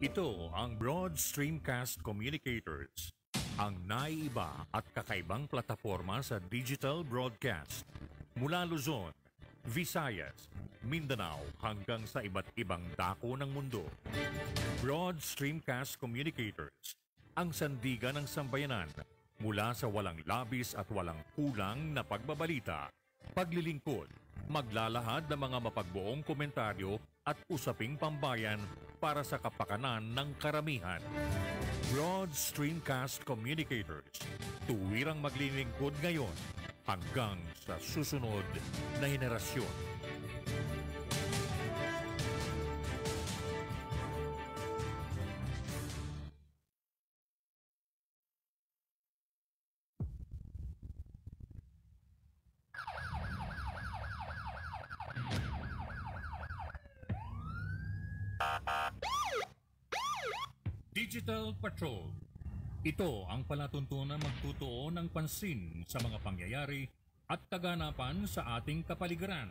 Ito ang Broad Streamcast Communicators, ang naiiba at kakaibang plataforma sa digital broadcast mula Luzon, Visayas, Mindanao hanggang sa iba't ibang dako ng mundo. Broad Streamcast Communicators, ang sandigan ng sambayanan mula sa walang labis at walang kulang na pagbabalita, paglilingkod, maglalahad ng mga mapagbuong komentaryo at usaping pambayan para sa kapakanan ng karamihan. Broad Streamcast Communicators, tuwirang maglilingkod ngayon hanggang sa susunod na henerasyon. Ito ang palatuntunan magtutuo ng pansin sa mga pangyayari at kaganapan sa ating kapaligiran.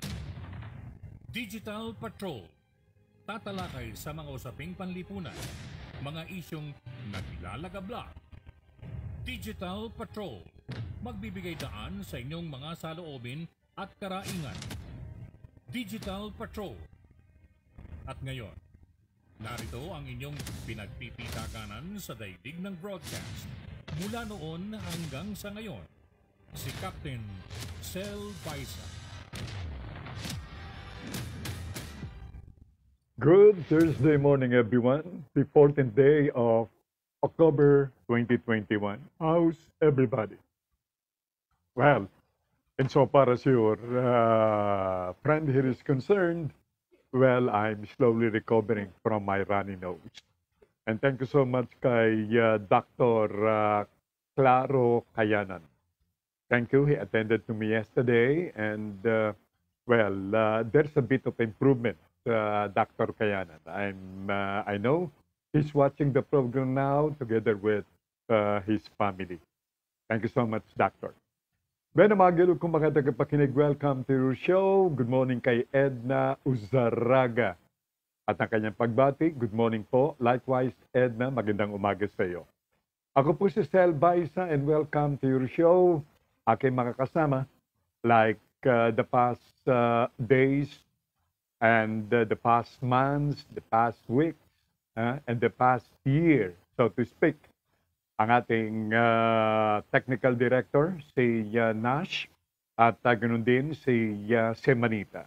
Digital Patrol Tatalakay sa mga usaping panlipunan, mga isyong naglalagablak. Digital Patrol Magbibigay daan sa inyong mga saloobin at karaingan. Digital Patrol At ngayon, Narito ang inyong pinagpipitaganan sa daigdig ng broadcast. Mula noon hanggang sa ngayon, si Captain Cel Paisa. Good Thursday morning everyone. The 14th day of October 2021. How's everybody? Well, and so far as your uh, friend here is concerned, well, I'm slowly recovering from my runny nose. And thank you so much kay uh, Dr. Uh, Claro Kayanan. Thank you. He attended to me yesterday and uh, well, uh, there's a bit of improvement, uh, Dr. Kayanan. I'm, uh, I know he's watching the program now together with uh, his family. Thank you so much, Doctor. Benamagil kung mga tagapakinig, welcome to your show. Good morning kay Edna Uzaraga. At ang kanyang pagbati, good morning po. Likewise, Edna, magandang umaga sa iyo. Ako po si Sel Baisa and welcome to your show. Aking mga kasama, like uh, the past uh, days and uh, the past months, the past weeks, uh, and the past year, so to speak ang ating uh, technical director, si uh, Nash, at uh, ganoon din si uh, Semanita.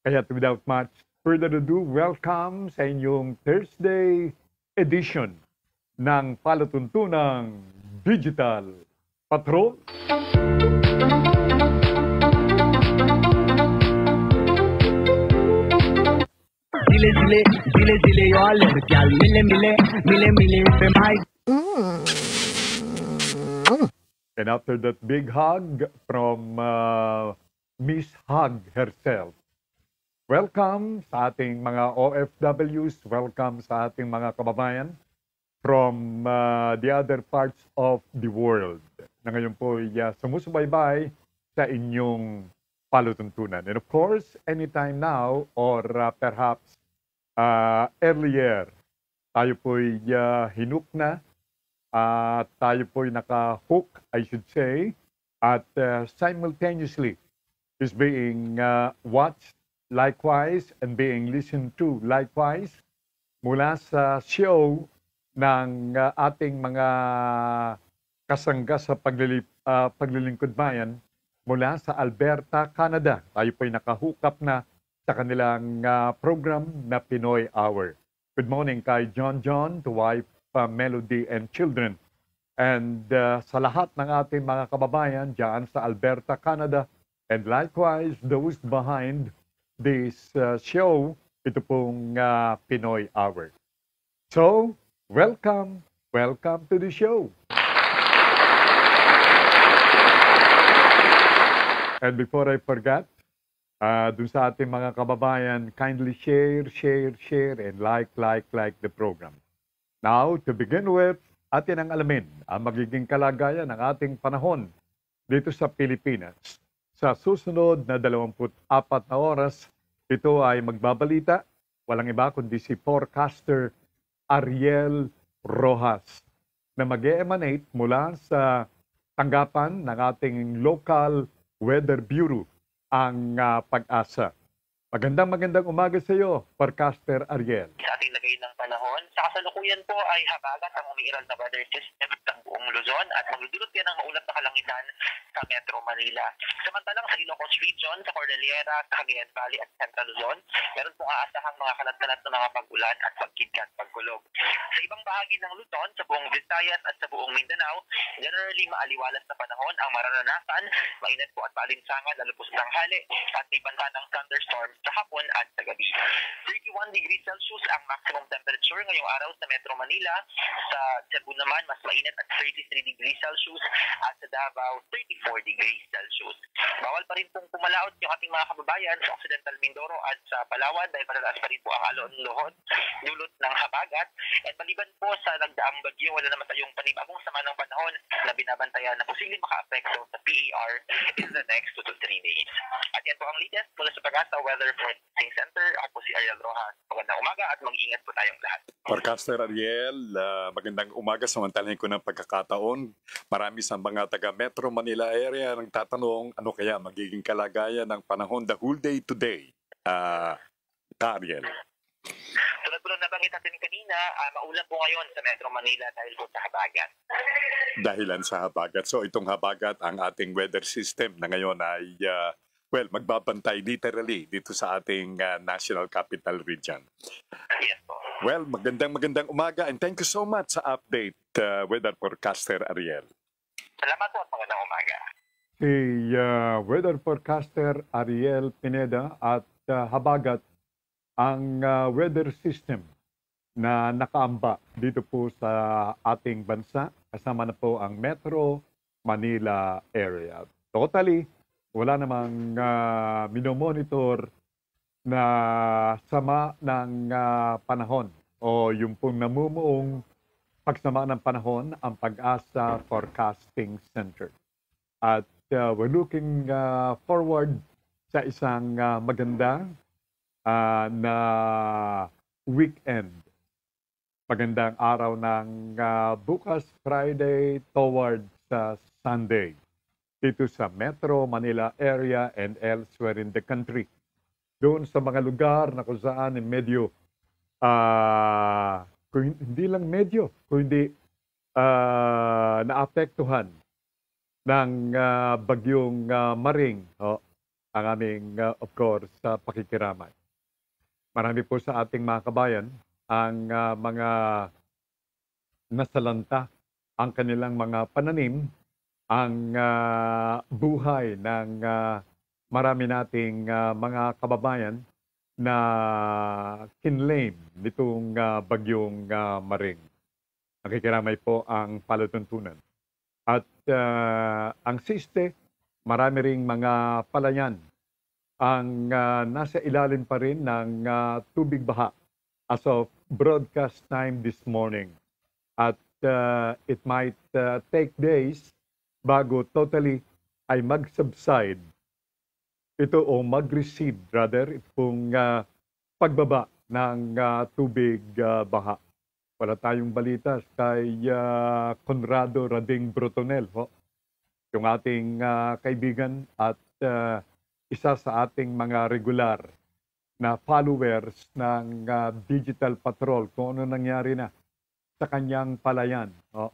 Kaya without much further ado, welcome sa inyong Thursday edition ng Palatuntunang Digital Patrol. Dile dile, dile dile yo al Mile mile, mile mile yo fe mai. Mm. And after that big hug from uh, Miss Hug herself, welcome sa ating mga OFWs, welcome sa ating mga kababayan from uh, the other parts of the world na ngayon po ay uh, sumusubaybay sa inyong palutuntunan. And of course, anytime now or uh, perhaps uh, earlier, tayo po ay uh, hinuk na at uh, tayo po'y naka-hook, I should say, at uh, simultaneously is being uh, watched likewise and being listened to likewise mula sa show ng uh, ating mga kasangga sa paglilip, uh, paglilingkod bayan mula sa Alberta, Canada. Tayo po'y nakahukap na sa kanilang uh, program na Pinoy Hour. Good morning kay John John, to Tuwai uh, Melody and Children. And uh, sa lahat ng ating mga kababayan dyan sa Alberta, Canada, and likewise those behind this uh, show, ito pong uh, Pinoy Hour. So, welcome, welcome to the show. And before I forget, uh, dun sa ating mga kababayan, kindly share, share, share, and like, like, like the program. Now, to begin with, atin ang alamin ang magiging kalagayan ng ating panahon dito sa Pilipinas. Sa susunod na 24 na oras, ito ay magbabalita, walang iba kundi si forecaster Ariel Rojas na mag emanate mula sa tanggapan ng ating local weather bureau ang uh, pag-asa. Magandang magandang umaga sa iyo, Parcaster Ariel. Sa ating lagay ng panahon, sa kasalukuyan po ay habagat ang umiiral na weather system ng buong Luzon at magdudulot yan ng maulat na kalangitan sa Metro Manila. Samantalang sa Ilocos Region, sa Cordillera, sa Cagayan Valley at Central Luzon, meron pong aasahang mga kalat-kalat na mga pagulan at pagkidkat pagkulog. Sa ibang bahagi ng Luzon, sa buong Visayas at sa buong Mindanao, generally maaliwalas na panahon ang mararanasan, mainit po at maalinsangan lalo po sa tanghali at may banta ng thunderstorm sa hapon at sa gabi. 31 degrees Celsius ang maximum temperature ngayong araw sa Metro Manila. Sa Cebu naman, mas mainit at 33 degrees Celsius at sa Davao 34 degrees Celsius. Bawal pa rin pong pumalaot yung ating mga kababayan sa Occidental Mindoro at sa Palawan dahil malalaas pa rin po ang alon lohod dulot ng habagat. At maliban po sa nagdaang bagyo, wala naman tayong panibagong sama ng panahon na binabantayan na posibleng maka makaapekto sa PER in the next 2 to 3 days. At yan po ang latest mula sa Pagasa Weather Forecasting Center. Ako si Ariel Rojas. Magandang umaga at mag ingat po tayong lahat. Forecaster Ariel, uh, magandang umaga. Samantalhin ko ng pagkaka pagkakataon, marami sa mga taga Metro Manila area ang tatanong ano kaya magiging kalagayan ng panahon the whole day today. Uh, Dariel. Tulad po na nabanggit natin kanina, uh, maulan po ngayon sa Metro Manila dahil po sa habagat. Dahilan sa habagat. So itong habagat, ang ating weather system na ngayon ay uh, well, magbabantay literally dito sa ating uh, National Capital Region. Yes po. Well, magandang magandang umaga and thank you so much sa update, uh, weather forecaster Ariel. Salamat po at magandang umaga. Si uh, ah, weather forecaster Ariel Pineda at uh, habagat ang uh, weather system na nakaamba dito po sa ating bansa. Kasama na po ang Metro Manila area. Totally wala namang uh, minomonitor na sama ng uh, panahon o yung pong namumuong pagsama ng panahon ang Pag-asa Forecasting Center. At uh, we're looking uh, forward sa isang uh, maganda uh, na weekend. Magandang araw ng uh, bukas Friday towards uh, Sunday dito sa Metro Manila area and elsewhere in the country. Doon sa mga lugar na kung saan medyo, uh, hindi lang medyo, kundi hindi uh, ah, naapektuhan ng uh, bagyong uh, maring oh, ang aming, uh, of course, uh, pakikiramay. Marami po sa ating mga kabayan ang uh, mga nasalanta ang kanilang mga pananim ang uh, buhay ng uh, marami nating uh, mga kababayan na kinlame nitong uh, bagyong uh, maring. Nakikiramay po ang palatuntunan. At uh, ang siste, marami ring mga palayan ang uh, nasa ilalim pa rin ng uh, tubig baha as of broadcast time this morning. At uh, it might uh, take days bago totally ay mag-subside ito o mag-recede rather itong uh, pagbaba ng uh, tubig uh, baha. Wala tayong balita kay uh, Conrado Rading Brotonel, ho? yung ating uh, kaibigan at uh, isa sa ating mga regular na followers ng uh, Digital Patrol kung ano nangyari na sa kanyang palayan. Oh.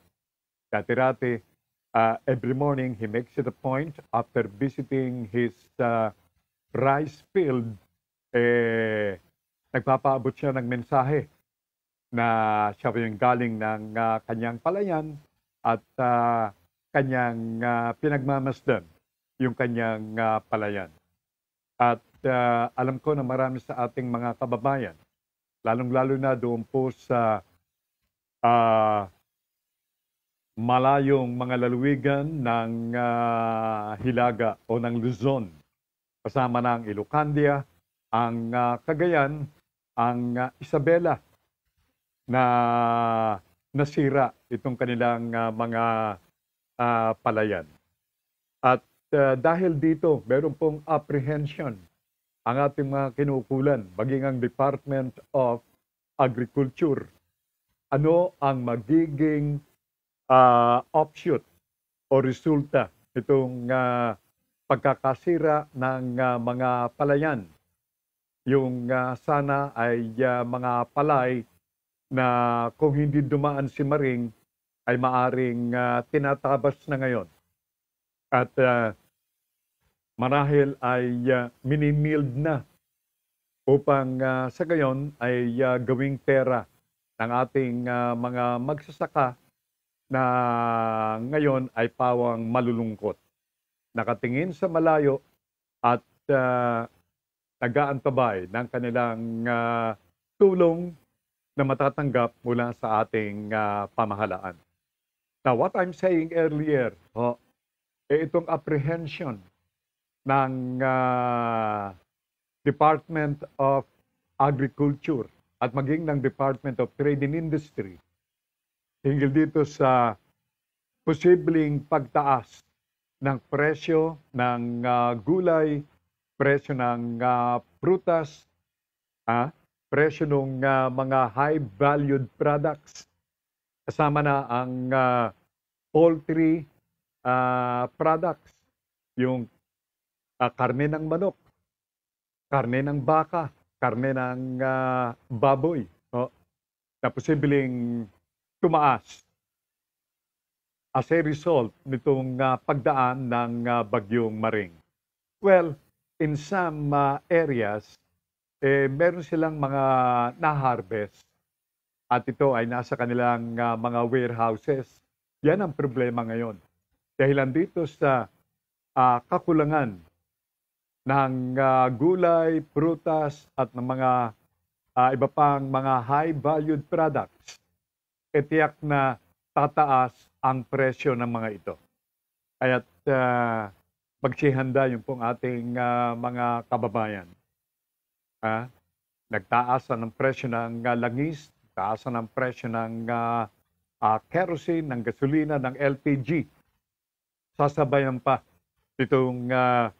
Dati-dati, Uh, every morning, he makes it a point after visiting his uh, rice field, eh, nagpapaabot siya ng mensahe na siya yung galing ng uh, kanyang palayan at uh, kanyang uh, pinagmamasdan yung kanyang uh, palayan. At uh, alam ko na marami sa ating mga kababayan, lalong-lalo na doon po sa uh, malayong mga lalawigan ng uh, Hilaga o ng Luzon. Kasama na ang Ilocandia, ang uh, Cagayan, ang uh, Isabela na nasira itong kanilang uh, mga uh, palayan. At uh, dahil dito, meron pong apprehension ang ating mga kinukulan, maging ang Department of Agriculture. Ano ang magiging uh, ah, offshoot o resulta itong uh, pagkakasira ng uh, mga palayan. Yung uh, sana ay uh, mga palay na kung hindi dumaan si Maring ay maaring uh, tinatabas na ngayon. At uh, marahil ay uh, minimild na upang uh, sa gayon ay uh, gawing pera ng ating uh, mga magsasaka na ngayon ay pawang malulungkot. Nakatingin sa malayo at uh, nagaantabay ng kanilang uh, tulong na matatanggap mula sa ating uh, pamahalaan. Now, what I'm saying earlier, oh, eh, itong apprehension ng uh, Department of Agriculture at maging ng Department of Trade and Industry hinggil dito sa posibleng pagtaas ng presyo ng uh, gulay, presyo ng uh, prutas, ah, presyo ng uh, ah, mga high-valued products. Kasama na ang uh, poultry uh, products, yung uh, karne ng manok, karne ng baka, karne ng uh, baboy. No? Na posibleng tumaas as a result nitong uh, pagdaan ng uh, bagyong Maring. Well, in some uh, areas, eh, meron silang mga na-harvest at ito ay nasa kanilang uh, mga warehouses. Yan ang problema ngayon. Dahilan dito sa uh, kakulangan ng uh, gulay, prutas at ng mga uh, iba pang mga high-valued products etiyak na tataas ang presyo ng mga ito. Kaya't uh, magsihanda yung pong ating uh, mga kababayan. Uh, nagtaasan ng presyo ng uh, langis, taasan ng presyo ng uh, uh, kerosene, ng gasolina, ng LPG. Sasabayan pa itong uh,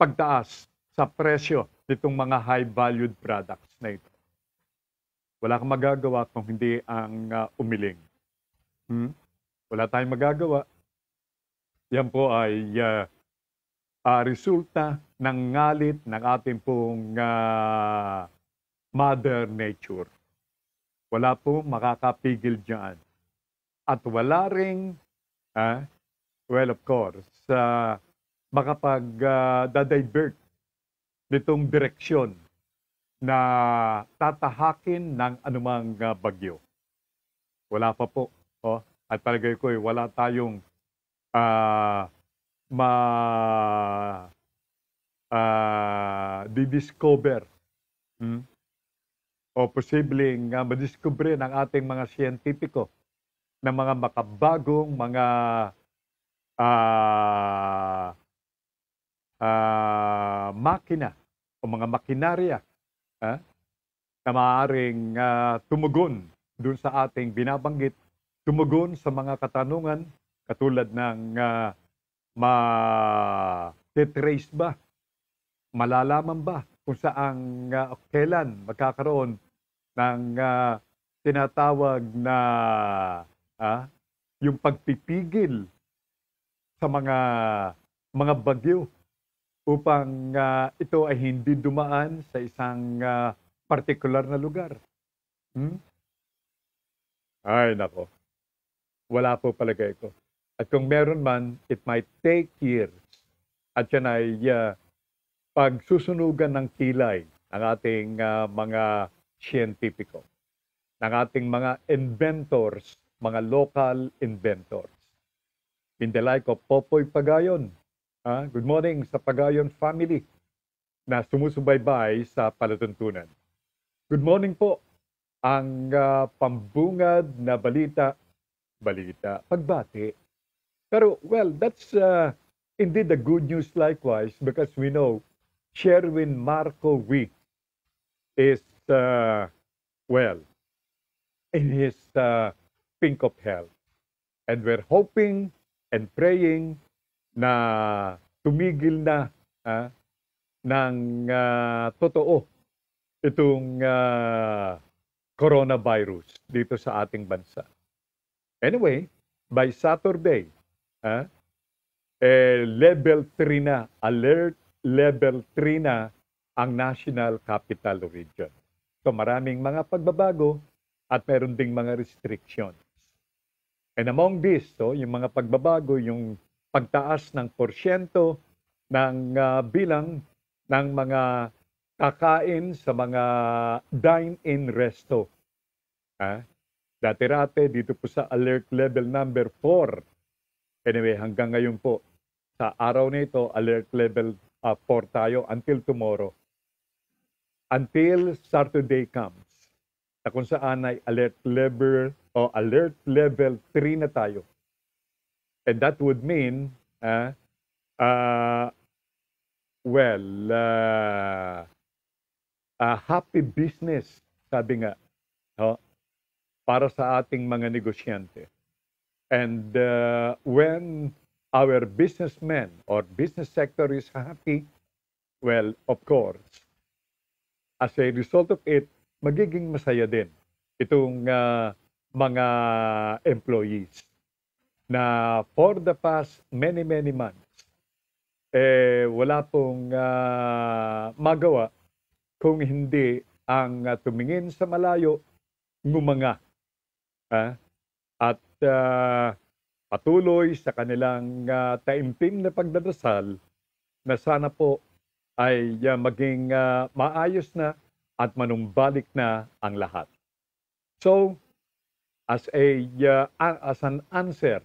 pagtaas sa presyo nitong mga high-valued products na ito. Wala kang magagawa kung hindi ang uh, umiling. Hmm? Wala tayong magagawa. Yan po ay uh, uh, resulta ng ngalit ng ating pong uh, mother nature. Wala po makakapigil diyan. At wala ring, uh, well of course, uh, makapag-divert uh, nitong direksyon na tatahakin ng anumang ah, bagyo. Wala pa po. Oh. At palagay ko, eh, wala tayong uh, ma uh, didiscover hmm? o posibleng uh, madiskubre ng ating mga siyentipiko ng mga makabagong mga uh, uh, makina o mga makinarya ha, na maaaring uh, ah, tumugon dun sa ating binabanggit, tumugon sa mga katanungan katulad ng uh, ah, ma-trace ba? Malalaman ba kung saang uh, kailan magkakaroon ng uh, tinatawag na uh, yung pagpipigil sa mga mga bagyo upang uh, ito ay hindi dumaan sa isang uh, ah, particular na lugar. Hmm? Ay, nako. Wala po palagay ko. At kung meron man, it might take years. At yan ay uh, pagsusunugan ng kilay ng ating uh, mga siyentipiko, ng ating mga inventors, mga local inventors. Pindelay ko, Popoy Pagayon, Ah, good morning sa Pagayon family na sumusubaybay sa palatuntunan. Good morning po. Ang uh, pambungad na balita, balita, pagbati. Pero well, that's uh, indeed the good news likewise because we know Sherwin Marco Week is uh, well in his uh, pink of health. And we're hoping and praying na tumigil na ah, ng ah, totoo itong ah, coronavirus dito sa ating bansa. Anyway, by Saturday, ah, eh, level 3 na, alert level 3 na ang National Capital Region. So maraming mga pagbabago at meron ding mga restrictions. And among this, so, yung mga pagbabago, yung pagtaas ng porsyento ng uh, bilang ng mga kakain sa mga dine-in resto. Ha? Dati-rate, dito po sa alert level number 4. Anyway, hanggang ngayon po, sa araw na ito, alert level uh, ah, 4 tayo until tomorrow. Until Saturday comes, na kung saan ay alert level o alert level 3 na tayo. And that would mean, uh, uh, well, uh, uh, happy business, sabi nga, no? para sa ating mga negosyante. And uh, when our businessmen or business sector is happy, well, of course, as a result of it, magiging masaya din itong uh, mga employees na for the past many, many months, eh, wala pong uh, magawa kung hindi ang uh, tumingin sa malayo, ngumanga. Uh, at uh, patuloy sa kanilang uh, taimtim na pagdadasal na sana po ay uh, maging uh, maayos na at manumbalik na ang lahat. So, as a uh, as an answer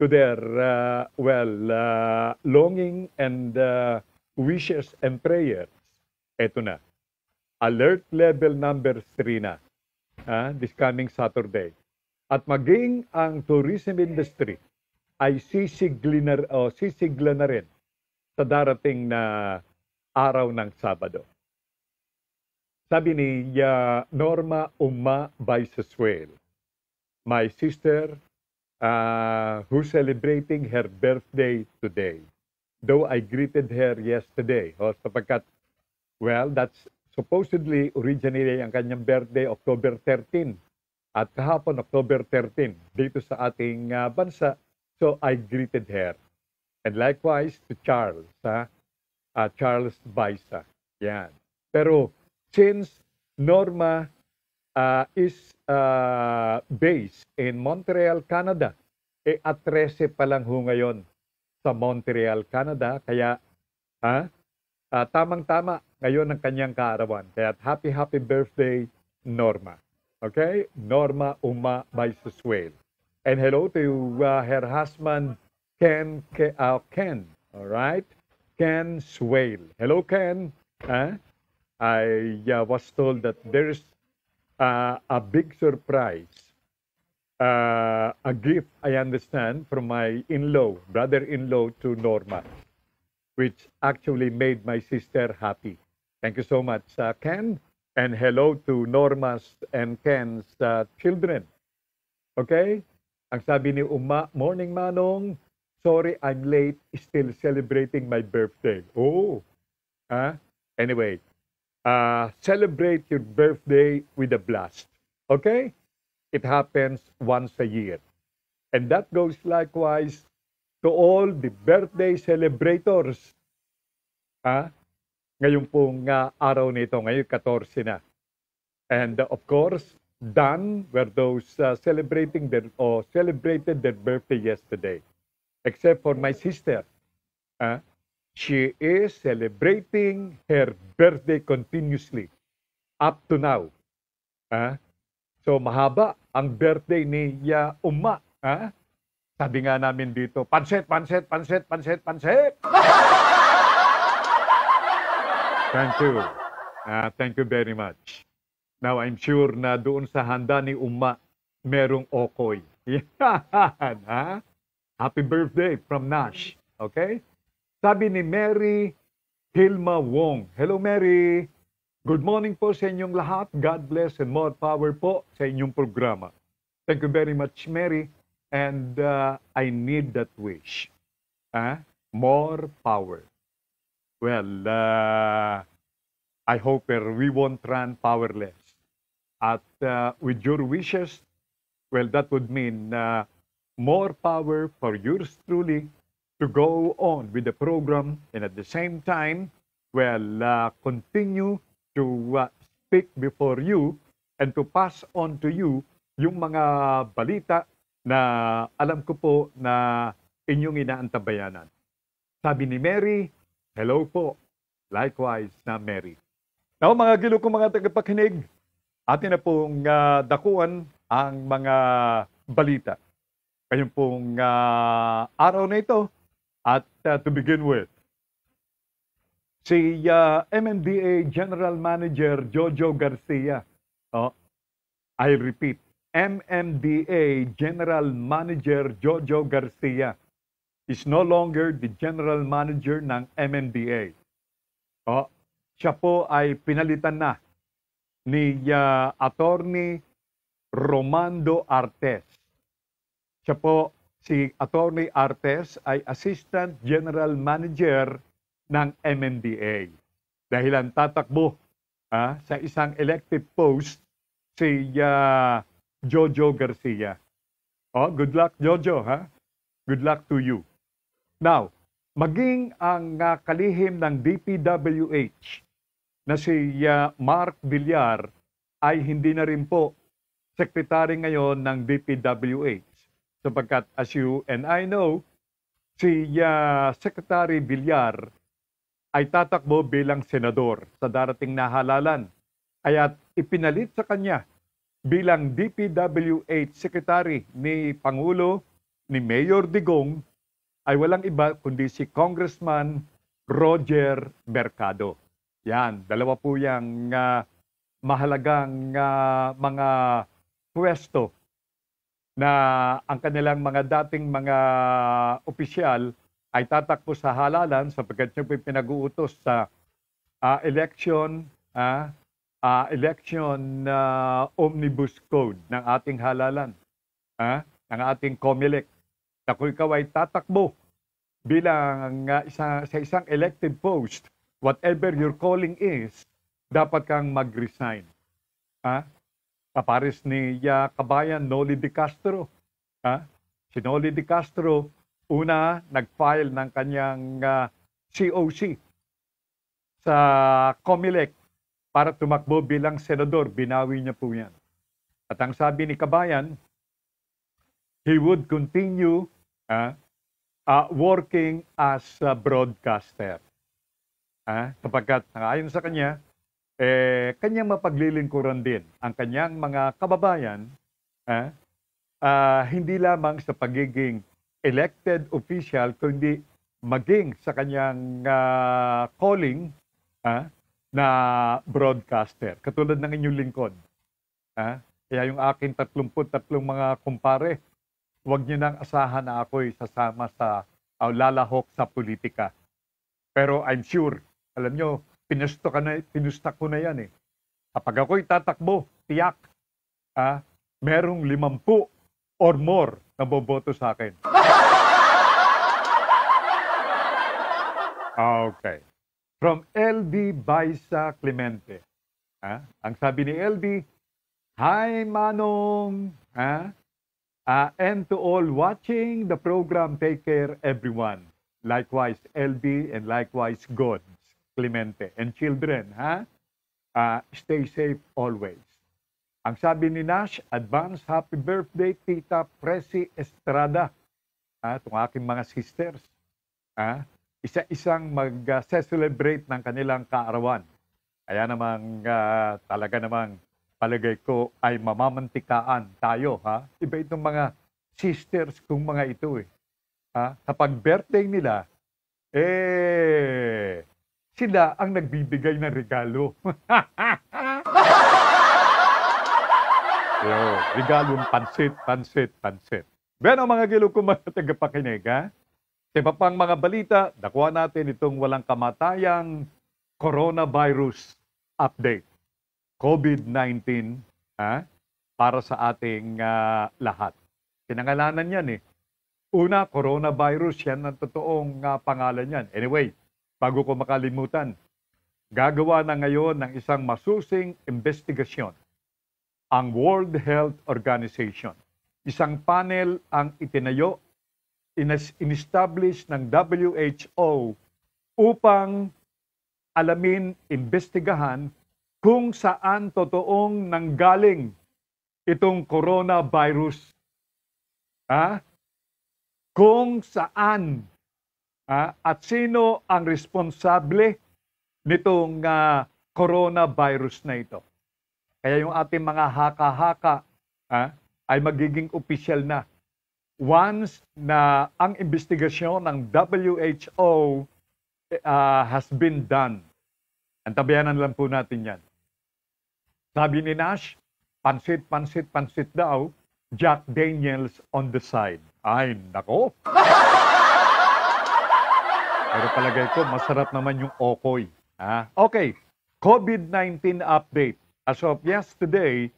to their uh, well uh, longing and uh, wishes and prayers. Ito na. Alert level number 3 na uh, this coming Saturday. At maging ang tourism industry ay sisigli na, o sisigla na rin sa darating na araw ng Sabado. Sabi ni uh, Norma Uma Baisasuel, My sister, uh, who's celebrating her birthday today. Though I greeted her yesterday, oh, sapagkat, well, that's supposedly originally ang kanyang birthday October 13 at kahapon October 13 dito sa ating uh, bansa. So I greeted her. And likewise to Charles, ha? Uh, ah, Charles Baisa. Yan. Pero since Norma uh, is uh, based in Montreal, Canada. E at 13 pa lang ho ngayon sa Montreal, Canada. Kaya, ha? Uh, tamang-tama ngayon ang kanyang kaarawan. Kaya happy, happy birthday, Norma. Okay? Norma Uma Baisusuel. And hello to uh, her husband, Ken, Ke, uh, Ken. All right? Ken Swale. Hello, Ken. Huh? I uh, was told that there's uh, a big surprise, uh, a gift I understand from my in-law, brother-in-law to Norma, which actually made my sister happy. Thank you so much, uh, Ken, and hello to Norma's and Ken's uh, children. Okay? Ang sabi ni Uma, Morning Manong, sorry I'm late, still celebrating my birthday. Oh! Huh? Ah? Anyway, uh, celebrate your birthday with a blast. Okay? It happens once a year. And that goes likewise to all the birthday celebrators. Ha? Ngayon pong uh, araw nito, ngayon 14 na. And uh, of course, done were those uh, celebrating their or celebrated their birthday yesterday, except for my sister. Uh, She is celebrating her birthday continuously up to now. Ah? So mahaba ang birthday ni ya Uma. Ah? Sabi nga namin dito, panset, panset, panset, panset, panset. thank you. Uh, thank you very much. Now, I'm sure na doon sa handa ni Uma, merong okoy. Yan, ha? Happy birthday from Nash. Okay? Sabi ni Mary Hilma Wong. Hello Mary! Good morning po sa inyong lahat. God bless and more power po sa inyong programa. Thank you very much, Mary. And uh, I need that wish. Huh? Ah, more power. Well, uh, I hope er, we won't run powerless. At uh, with your wishes, well, that would mean uh, more power for yours truly to go on with the program and at the same time, well, uh, continue to uh, speak before you and to pass on to you yung mga balita na alam ko po na inyong inaantabayanan. Sabi ni Mary, hello po. Likewise na Mary. Now mga gilo kong mga tagapakinig, atin na pong uh, dakuan ang mga balita. Ngayon pong uh, araw na ito, at uh, to begin with, si uh, MMDA General Manager Jojo Garcia. Oh, I repeat, MMDA General Manager Jojo Garcia is no longer the General Manager ng MMDA. Oh, siya po ay pinalitan na ni uh, Attorney Romando Artes. Siya po si Attorney Artes ay Assistant General Manager ng MMDA. Dahil ang tatakbo ah, sa isang elective post si uh, Jojo Garcia. Oh, good luck Jojo, ha? Good luck to you. Now, maging ang uh, kalihim ng DPWH na si uh, Mark Villar ay hindi na rin po sekretary ngayon ng DPWH. Sapagkat as you and I know, si uh, Secretary Villar ay tatakbo bilang senador sa darating na halalan. Kaya't ipinalit sa kanya bilang DPWH Secretary ni Pangulo ni Mayor Digong ay walang iba kundi si Congressman Roger Mercado. Yan, dalawa po yung uh, ah, mahalagang uh, mga pwesto na ang kanilang mga dating mga opisyal ay tatakbo sa halalan sapagkat siyempre pinag-uutos sa uh, ah, election uh, ah, uh, ah, election uh, omnibus code ng ating halalan uh, ng ating COMELEC na kung ikaw ay tatakbo bilang uh, isa, sa isang elected post whatever your calling is dapat kang mag-resign uh, kapares ni uh, kabayan Noli De Castro. Ha? Si Noli De Castro, una, nag-file ng kanyang uh, ah, COC sa COMELEC para tumakbo bilang senador. Binawi niya po yan. At ang sabi ni kabayan, he would continue ha, uh, working as a broadcaster. Ha? sapagkat ayon sa kanya, eh, kanyang mapaglilingkuran din ang kanyang mga kababayan eh, uh, hindi lamang sa pagiging elected official kundi maging sa kanyang uh, calling eh, na broadcaster katulad ng inyong lingkod eh, kaya yung akin 33 mga kumpare wag niyo nang asahan na ako'y sasama sa uh, lalahok sa politika pero I'm sure alam niyo Pinusta, ka na, pinusta ko na yan eh. Kapag ako'y tatakbo, tiyak, ah, merong limampu or more na boboto sa akin. okay. From LB Baisa Clemente. Ha? ang sabi ni LB, Hi Manong! Ha? Uh, and to all watching the program, take care everyone. Likewise, LB and likewise, God. Clemente. And children, ha? Uh, stay safe always. Ang sabi ni Nash, advance happy birthday, Tita Presi Estrada. Ha? Ah, itong aking mga sisters. Ha? isa-isang mag-celebrate ng kanilang kaarawan. Kaya namang uh, talaga namang palagay ko ay mamamantikaan tayo. Ha? Iba itong mga sisters kung mga ito eh. Ha? Kapag birthday nila, eh, sila ang nagbibigay ng regalo. so, regalong pansit, pansit, pansit. Bueno mga gilo ko mga tagapakinig ha. Sa iba pang mga balita, dakuha natin itong walang kamatayang coronavirus update. COVID-19 ha, para sa ating uh, lahat. Kinangalanan yan eh. Una, coronavirus, yan ang totoong uh, pangalan yan. Anyway, bago ko makalimutan, gagawa na ngayon ng isang masusing investigasyon ang World Health Organization. Isang panel ang itinayo, in inestablish ng WHO upang alamin, investigahan kung saan totoong nanggaling itong coronavirus. Ha? Ah? Kung saan Uh, at sino ang responsable nitong uh, coronavirus na ito? Kaya yung ating mga haka-haka uh, ay magiging official na once na ang investigasyon ng WHO uh, has been done. Ang lang po natin yan. Sabi ni Nash, pansit, pansit, pansit daw, Jack Daniels on the side. Ay, nako! Pero palagay ko, masarap naman yung okoy. Ha? Okay, COVID-19 update. As of yesterday,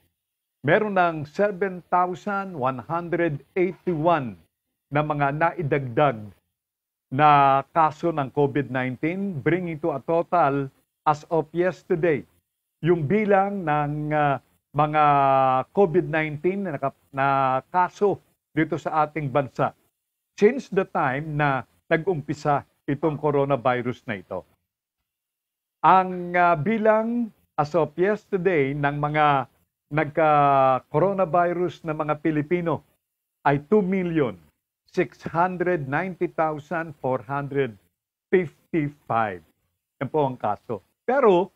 meron ng 7,181 na mga naidagdag na kaso ng COVID-19, bringing to a total as of yesterday. Yung bilang ng uh, mga COVID-19 na, na kaso dito sa ating bansa. Since the time na nag-umpisa itong coronavirus na ito. Ang uh, bilang as of yesterday ng mga nagka-coronavirus na mga Pilipino ay 2,690,455. Yan po ang kaso. Pero,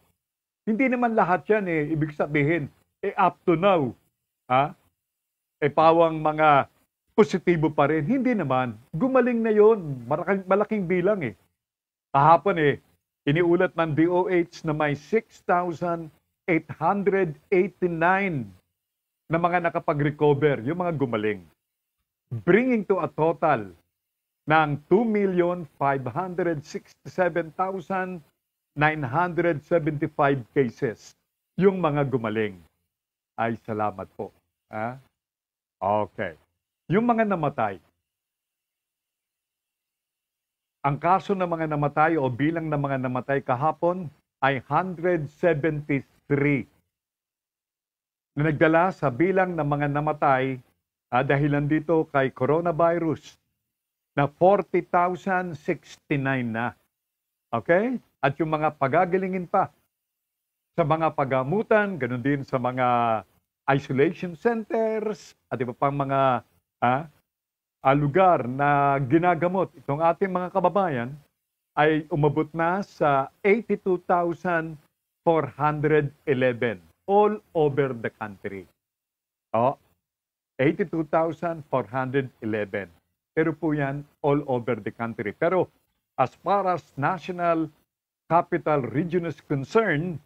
hindi naman lahat yan eh. Ibig sabihin, eh up to now, ha? Ah, eh pawang mga positibo pa rin. Hindi naman. Gumaling na yon Malaking, malaking bilang eh. Kahapon eh, iniulat ng DOH na may 6,889 na mga nakapag-recover, yung mga gumaling. Bringing to a total ng 2,567,975 cases yung mga gumaling. Ay, salamat po. Ha? Ah? Okay. Yung mga namatay, ang kaso ng mga namatay o bilang ng mga namatay kahapon ay 173 na nagdala sa bilang ng mga namatay ah, dahilan dito kay coronavirus na 40,069 na. Okay? At yung mga pagagalingin pa sa mga pagamutan, ganun din sa mga isolation centers at iba pang mga ah, ah, lugar na ginagamot itong ating mga kababayan ay umabot na sa 82,411 all over the country. Oh, 82,411. Pero po yan all over the country. Pero as far as national capital region is concerned,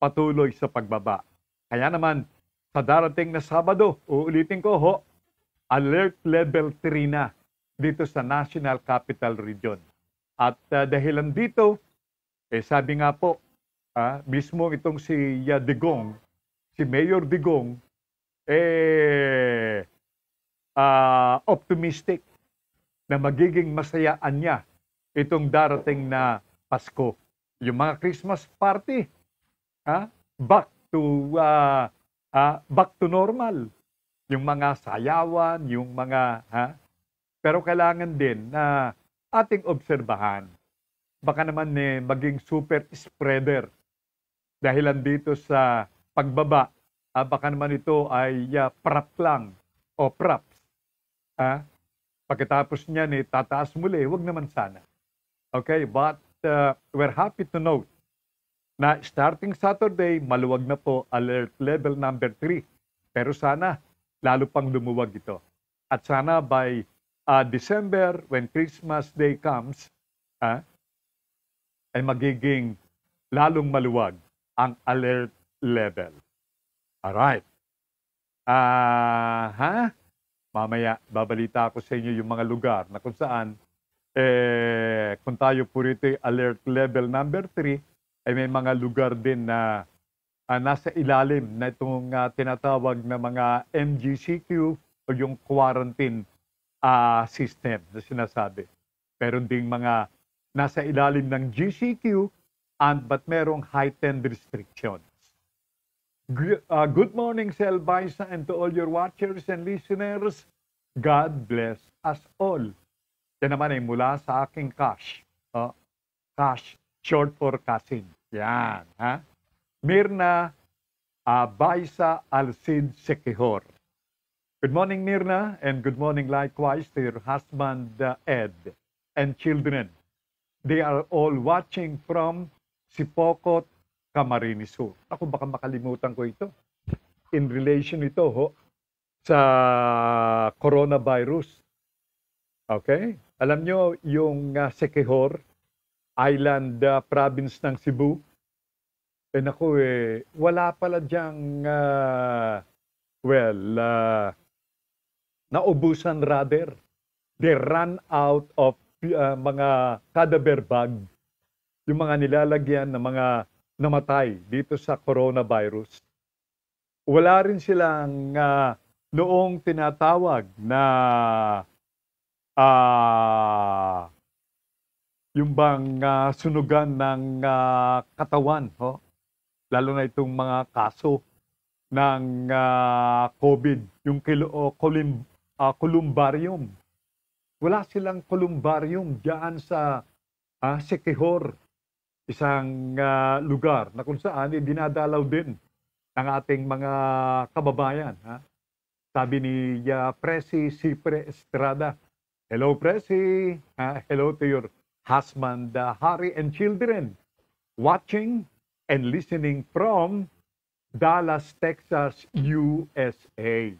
patuloy sa pagbaba. Kaya naman, sa darating na Sabado, uulitin ko ho, alert level 3 na dito sa National Capital Region. At uh, dahilan dito, eh, sabi nga po, ah, mismo itong si uh, Digong, si Mayor Digong, eh, uh, optimistic na magiging masayaan niya itong darating na Pasko. Yung mga Christmas party, ah, back to uh, uh, back to normal yung mga sayawan, yung mga, ha? Pero kailangan din na ating obserbahan. Baka naman eh, maging super spreader dahilan dito sa pagbaba. Ah, baka naman ito ay uh, prop lang o props. Ha? pagkatapos niya ni eh, tataas muli, wag naman sana. Okay, but uh, we're happy to note na starting Saturday, maluwag na po alert level number 3. Pero sana lalo pang lumuwag ito. At sana by uh, December, when Christmas Day comes, uh, ay magiging lalong maluwag ang alert level. Alright. Ah, uh, ha? Mamaya, babalita ako sa inyo yung mga lugar na kung saan, eh, kung tayo po rito alert level number 3, ay may mga lugar din na uh, nasa ilalim na itong uh, tinatawag na mga MGCQ o yung quarantine uh, system na sinasabi. Meron ding mga nasa ilalim ng GCQ and but merong heightened restrictions. G- uh, good morning sa and to all your watchers and listeners. God bless us all. Yan naman ay mula sa aking cash. Uh, cash, short for casin. Yan, ha? Mirna Abaisa Alcid Sekihor. Good morning, Mirna, and good morning likewise to your husband, uh, Ed, and children. They are all watching from Sipokot, Camarines Sur. Ako baka makalimutan ko ito. In relation ito ho, sa coronavirus. Okay? Alam nyo, yung uh, Sekihor, Island uh, province ng Cebu, eh naku eh, wala pala diyang, uh, ah, well, uh, naubusan rather. They ran out of uh, mga cadaver bag, yung mga nilalagyan ng mga namatay dito sa coronavirus. Wala rin silang uh, noong tinatawag na uh, yung bang uh, sunugan ng uh, katawan, ho? Oh? lalo na itong mga kaso ng uh, COVID, yung kilo, uh, colum, uh, columbarium. Wala silang columbarium diyan sa uh, ah, Sikihor, isang uh, lugar na kung saan eh, dinadalaw din ng ating mga kababayan. Ha? Sabi ni uh, Presi Sipre Estrada, Hello Presi, uh, hello to your husband, uh, Harry and children watching and listening from Dallas, Texas, USA.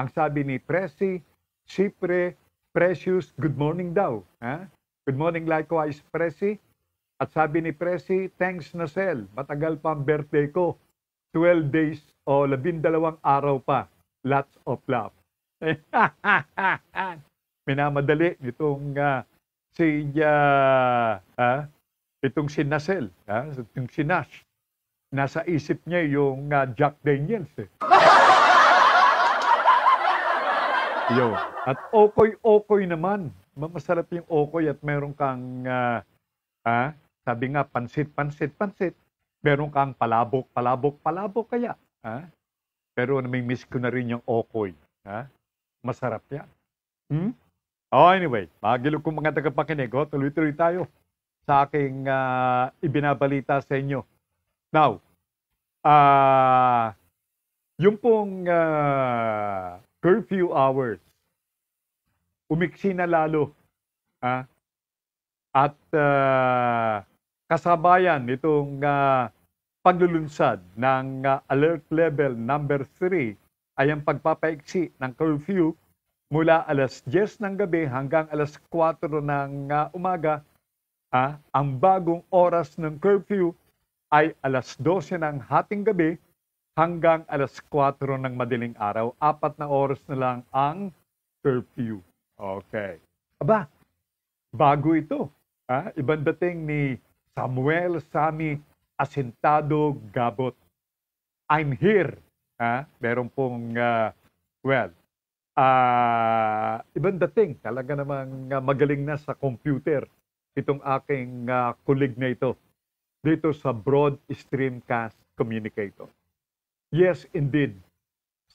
Ang sabi ni Presi, Sipre, Precious, good morning daw. Ha? Good morning likewise, Presi. At sabi ni Presi, thanks na sel, matagal pa ang birthday ko. 12 days o 12 araw pa. Lots of love. Minamadali nitong uh, si uh, uh, itong si Nasel, uh, itong si Nash nasa isip niya yung uh, Jack Daniels eh. Yo. At okoy-okoy naman. Masarap yung okoy at meron kang, uh, ah, sabi nga, pansit, pansit, pansit. Meron kang palabok, palabok, palabok kaya. Ha? Ah. Pero miss ko na rin yung okoy. Ha? Masarap yan. Hmm? Oh, anyway, magilog kong mga tagapakinig, oh, tuloy-tuloy tayo sa aking uh, ibinabalita sa inyo Now, uh, yung pong uh, curfew hours, umiksi na lalo. Ah? At uh, kasabayan itong uh, ah, paglulunsad ng uh, alert level number 3 ay ang pagpapaiksi ng curfew mula alas 10 ng gabi hanggang alas 4 ng uh, umaga. Ah, ang bagong oras ng curfew ay alas 12 ng hating gabi hanggang alas 4 ng madaling araw. Apat na oras na lang ang curfew. Okay. Aba, bago ito. Ha? Ibang dating ni Samuel Sami Asentado Gabot. I'm here. Ha? Meron pong, uh, well, uh, ibang dating. Talaga namang ah, magaling na sa computer itong aking uh, kulig na ito dito sa broad streamcast communicator. Yes, indeed.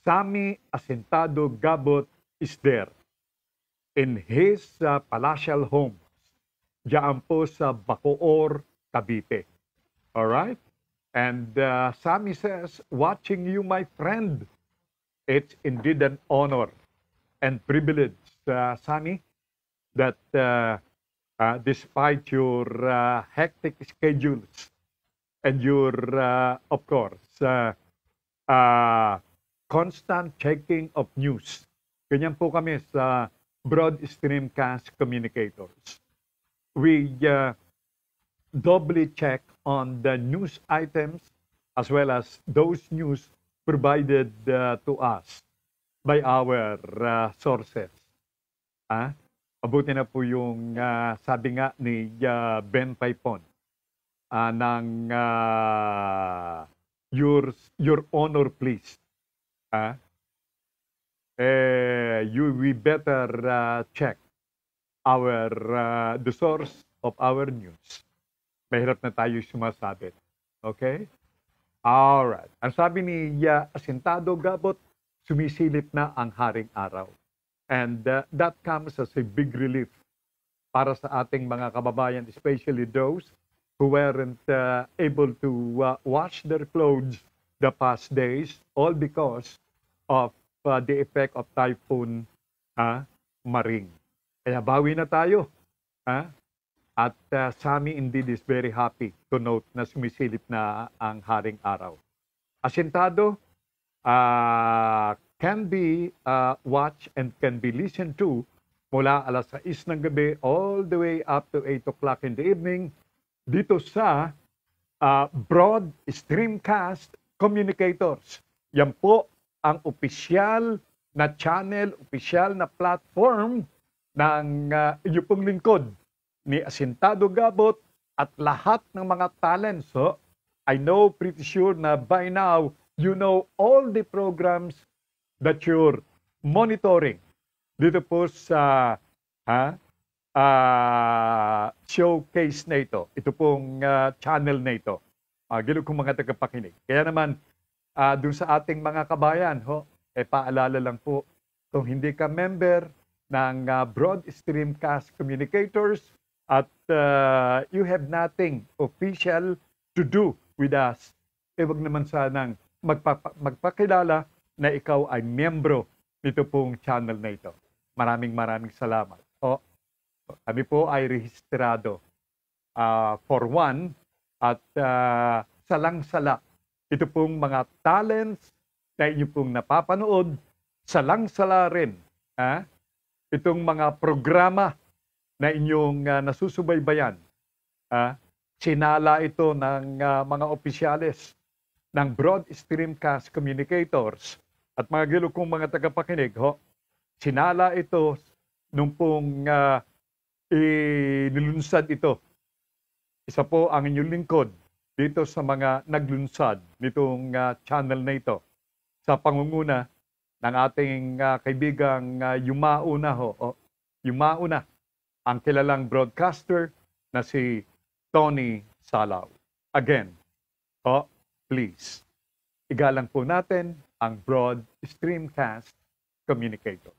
Sami Asentado Gabot is there in his uh, palatial home diyan po sa Bacoor, Cavite. All right? And uh, Sami says, watching you, my friend, it's indeed an honor and privilege, uh, Sami, that uh, uh, despite your uh, hectic schedules and your, uh, of course, uh, uh, constant checking of news. Ganyan po kami sa broad streamcast communicators. We uh, doubly check on the news items as well as those news provided uh, to us by our uh, sources. Huh? Ah, Abuti na po yung uh, sabi nga ni uh, Ben Paipon uh, ng uh, your, your honor please. Uh, eh, you, we better uh, check our uh, the source of our news. Mahirap na tayo sumasabi. Okay? All right. Ang sabi ni uh, Asintado Gabot, sumisilip na ang haring araw. And uh, that comes as a big relief para sa ating mga kababayan, especially those who weren't uh, able to uh, wash their clothes the past days, all because of uh, the effect of Typhoon uh, Maring. Kaya bawi na tayo. Ha? Uh, at uh, Sami indeed is very happy to note na sumisilip na ang haring araw. Asintado, uh, can be uh, watched and can be listened to mula alas 6 ng gabi all the way up to 8 o'clock in the evening dito sa uh, Broad Streamcast Communicators. Yan po ang opisyal na channel, opisyal na platform ng uh, inyo pong lingkod ni Asintado Gabot at lahat ng mga talents. So, I know, pretty sure na by now, you know all the programs that you're monitoring dito po sa ha, uh, showcase na ito, ito pong uh, channel na ito. Uh, ah, gilo kong mga tagapakinig. Kaya naman, uh, dun sa ating mga kabayan, ho, eh, paalala lang po, kung hindi ka member ng uh, Broadstreamcast Communicators at uh, you have nothing official to do with us, eh wag naman sanang magpapa- magpakilala na ikaw ay membro nito pong channel na ito. Maraming maraming salamat. O, kami po ay rehistrado uh, for one at uh, salang-sala. Ito pong mga talents na inyo pong napapanood, salang-sala rin. Ha? Itong mga programa na inyong uh, nasusubaybayan. Ha? Sinala ito ng uh, mga opisyalis ng Broadstreamcast Communicators at mga gilo kong mga tagapakinig, ho, sinala ito nung pong uh, inilunsad ito. Isa po ang inyong lingkod dito sa mga naglunsad nitong uh, channel na ito sa pangunguna ng ating uh, kaibigang uh, Yumauna ho, o, Yumauna, ang kilalang broadcaster na si Tony Salaw. Again, oh, please, igalang po natin ang broad streamcast communicator.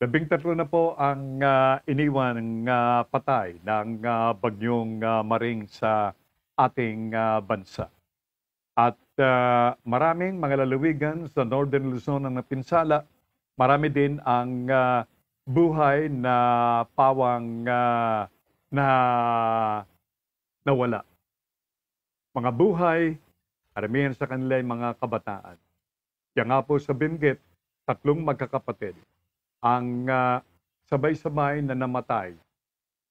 Labing tatlo na po ang uh, iniwan ng uh, patay ng uh, bagyong uh, maring sa ating uh, bansa. At uh, maraming mga lalawigan sa Northern Luzon ang napinsala. Marami din ang uh, buhay na pawang uh, na nawala. Mga buhay, karamihan sa kanila ay mga kabataan. Kaya nga po sa Benguet, tatlong magkakapatid ang uh, sabay-sabay na namatay,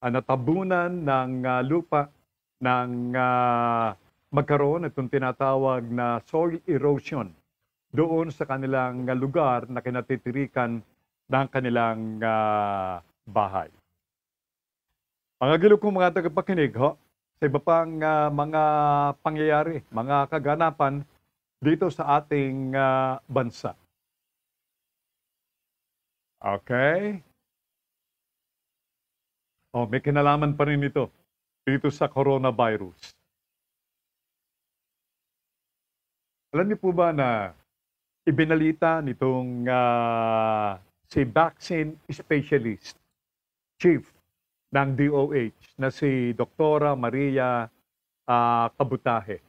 uh, natabunan ng uh, lupa ng uh, magkaroon itong tinatawag na soil erosion doon sa kanilang lugar na kinatitirikan ng kanilang uh, bahay. Mga gilo kong mga tagapakinig, ho, sa iba pang uh, mga pangyayari, mga kaganapan dito sa ating uh, bansa. Okay? Oh, may kinalaman pa rin ito dito sa coronavirus. Alam niyo po ba na ibinalita nitong uh, si vaccine specialist, chief ng DOH na si Doktora Maria uh, Kabutahe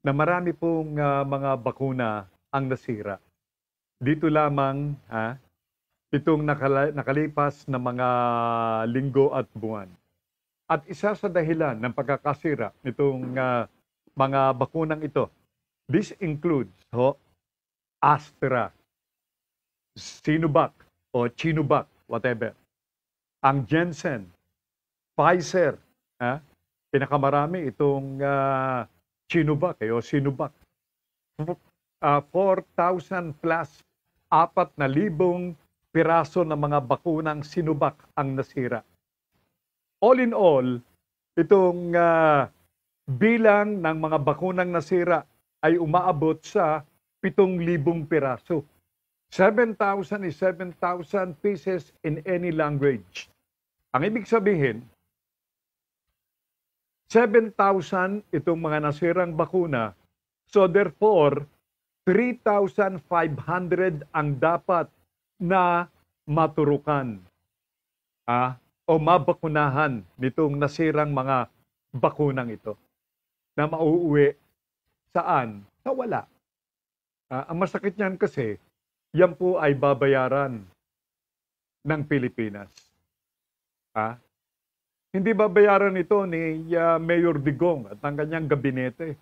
na marami pong uh, mga bakuna ang nasira. Dito lamang, ha, itong nakala- nakalipas na mga linggo at buwan. At isa sa dahilan ng pagkakasira nitong uh, mga bakunang ito, this includes ho, Astra, Sinovac o Chinovac, whatever ang Jensen, Pfizer, ha? pinakamarami itong uh, Sinovac, kayo eh, Sinovac. Uh, ah, 4,000 plus 4,000 piraso ng mga bakunang Sinovac ang nasira. All in all, itong uh, bilang ng mga bakunang nasira ay umaabot sa 7,000 piraso. 7,000 is 7,000 pieces in any language. Ang ibig sabihin, 7,000 itong mga nasirang bakuna. So therefore, 3,500 ang dapat na maturukan ah, o mabakunahan nitong nasirang mga bakunang ito na mauuwi saan? Sa wala. Ah, ang masakit niyan kasi, yan po ay babayaran ng Pilipinas. Ha? Hindi babayaran ito ni uh, Mayor Digong at ang kanyang gabinete.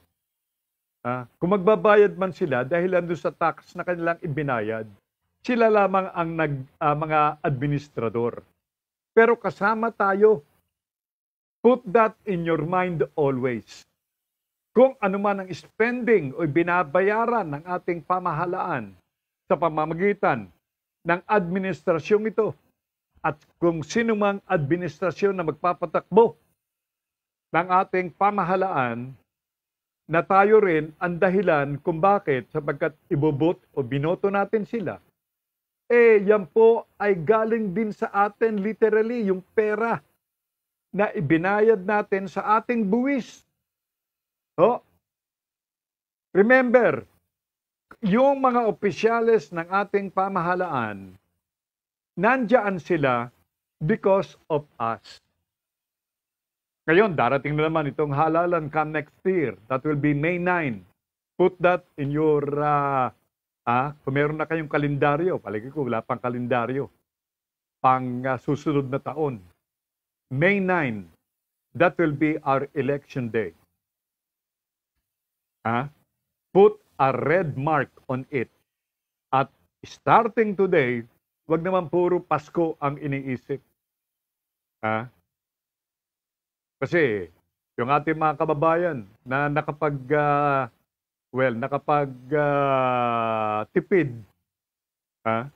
Ha? Kung magbabayad man sila dahil ando sa tax na kanilang ibinayad, sila lamang ang nag, uh, mga administrador. Pero kasama tayo. Put that in your mind always. Kung anuman ang spending o binabayaran ng ating pamahalaan, sa pamamagitan ng administrasyong ito at kung sinumang administrasyon na magpapatakbo ng ating pamahalaan na tayo rin ang dahilan kung bakit sapagkat ibobot o binoto natin sila, eh yan po ay galing din sa atin literally yung pera na ibinayad natin sa ating buwis. Oh. Remember, yung mga opisyales ng ating pamahalaan, nandyan sila because of us. Ngayon, darating na naman itong halalan come next year. That will be May 9. Put that in your, uh, ah, kung meron na kayong kalendaryo, palagi ko wala pang kalendaryo, pang uh, susunod na taon. May 9, that will be our election day. Ah, put a red mark on it. At starting today, wag naman puro Pasko ang iniisip. Ha? Kasi yung ating mga kababayan na nakapag uh, well, nakapag uh, tipid ha?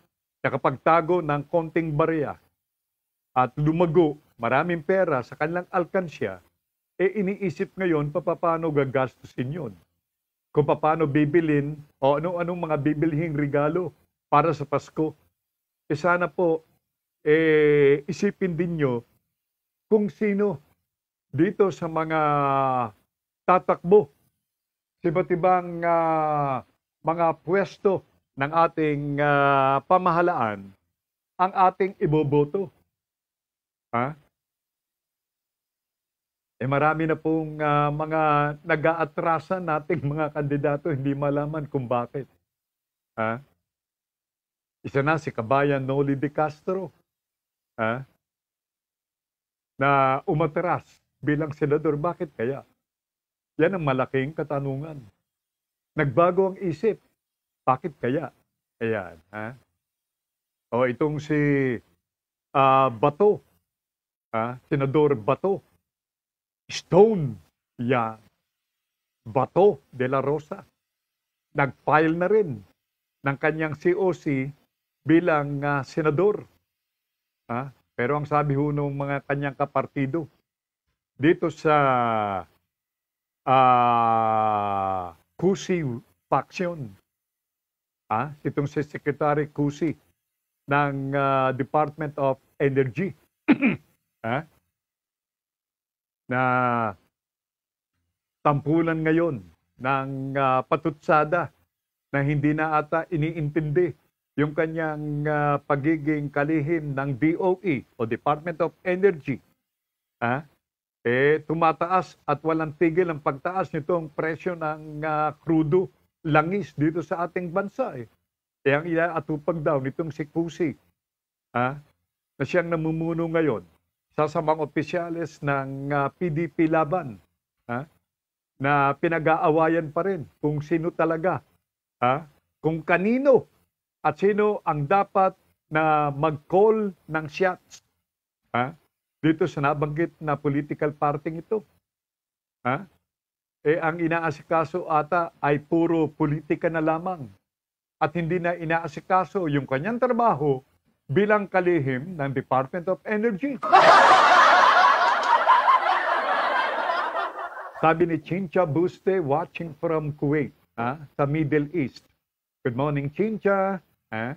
nakapagtago ng konting barya at lumago maraming pera sa kanilang alkansya, e eh iniisip ngayon pa paano gagastusin yun kung paano bibilin o anong-anong mga bibilhing regalo para sa Pasko. E sana po, eh, isipin din nyo kung sino dito sa mga tatakbo sa iba't ibang uh, mga pwesto ng ating uh, pamahalaan ang ating iboboto. Ha? Eh marami na pong uh, mga nag-aatrasa nating mga kandidato, hindi malaman kung bakit. Ha? Isa na si Kabayan Noli de Castro ha? na umatras bilang senador. Bakit kaya? Yan ang malaking katanungan. Nagbago ang isip. Bakit kaya? Ayan. Ha? O itong si uh, Bato, ha? Senador Bato, Stone, yan. Bato de la Rosa. Nag-file na rin ng kanyang COC bilang uh, senador. Ha? Pero ang sabi ho ng mga kanyang kapartido, dito sa uh, ah, Kusi faction, ha? itong si Secretary Kusi ng uh, Department of Energy, ha? na tampulan ngayon ng uh, patutsada na hindi na ata iniintindi yung kanyang uh, pagiging kalihim ng DOE o Department of Energy. Ah? Eh, tumataas at walang tigil ang pagtaas nitong presyo ng uh, ah, crudo langis dito sa ating bansa. Eh. Eh, ang inaatupag daw nitong si Kusi ah, na siyang namumuno ngayon sasamang opisyales ng uh, ah, PDP laban ha? na pinag-aawayan pa rin kung sino talaga, ha? kung kanino at sino ang dapat na mag-call ng shots ha? dito sa nabanggit na political party ito. Ha? Eh, ang inaasikaso ata ay puro politika na lamang at hindi na inaasikaso yung kanyang trabaho bilang kalihim ng Department of Energy. Sabi ni Chincha Buste, watching from Kuwait, ah, sa Middle East. Good morning, Chincha. Ah,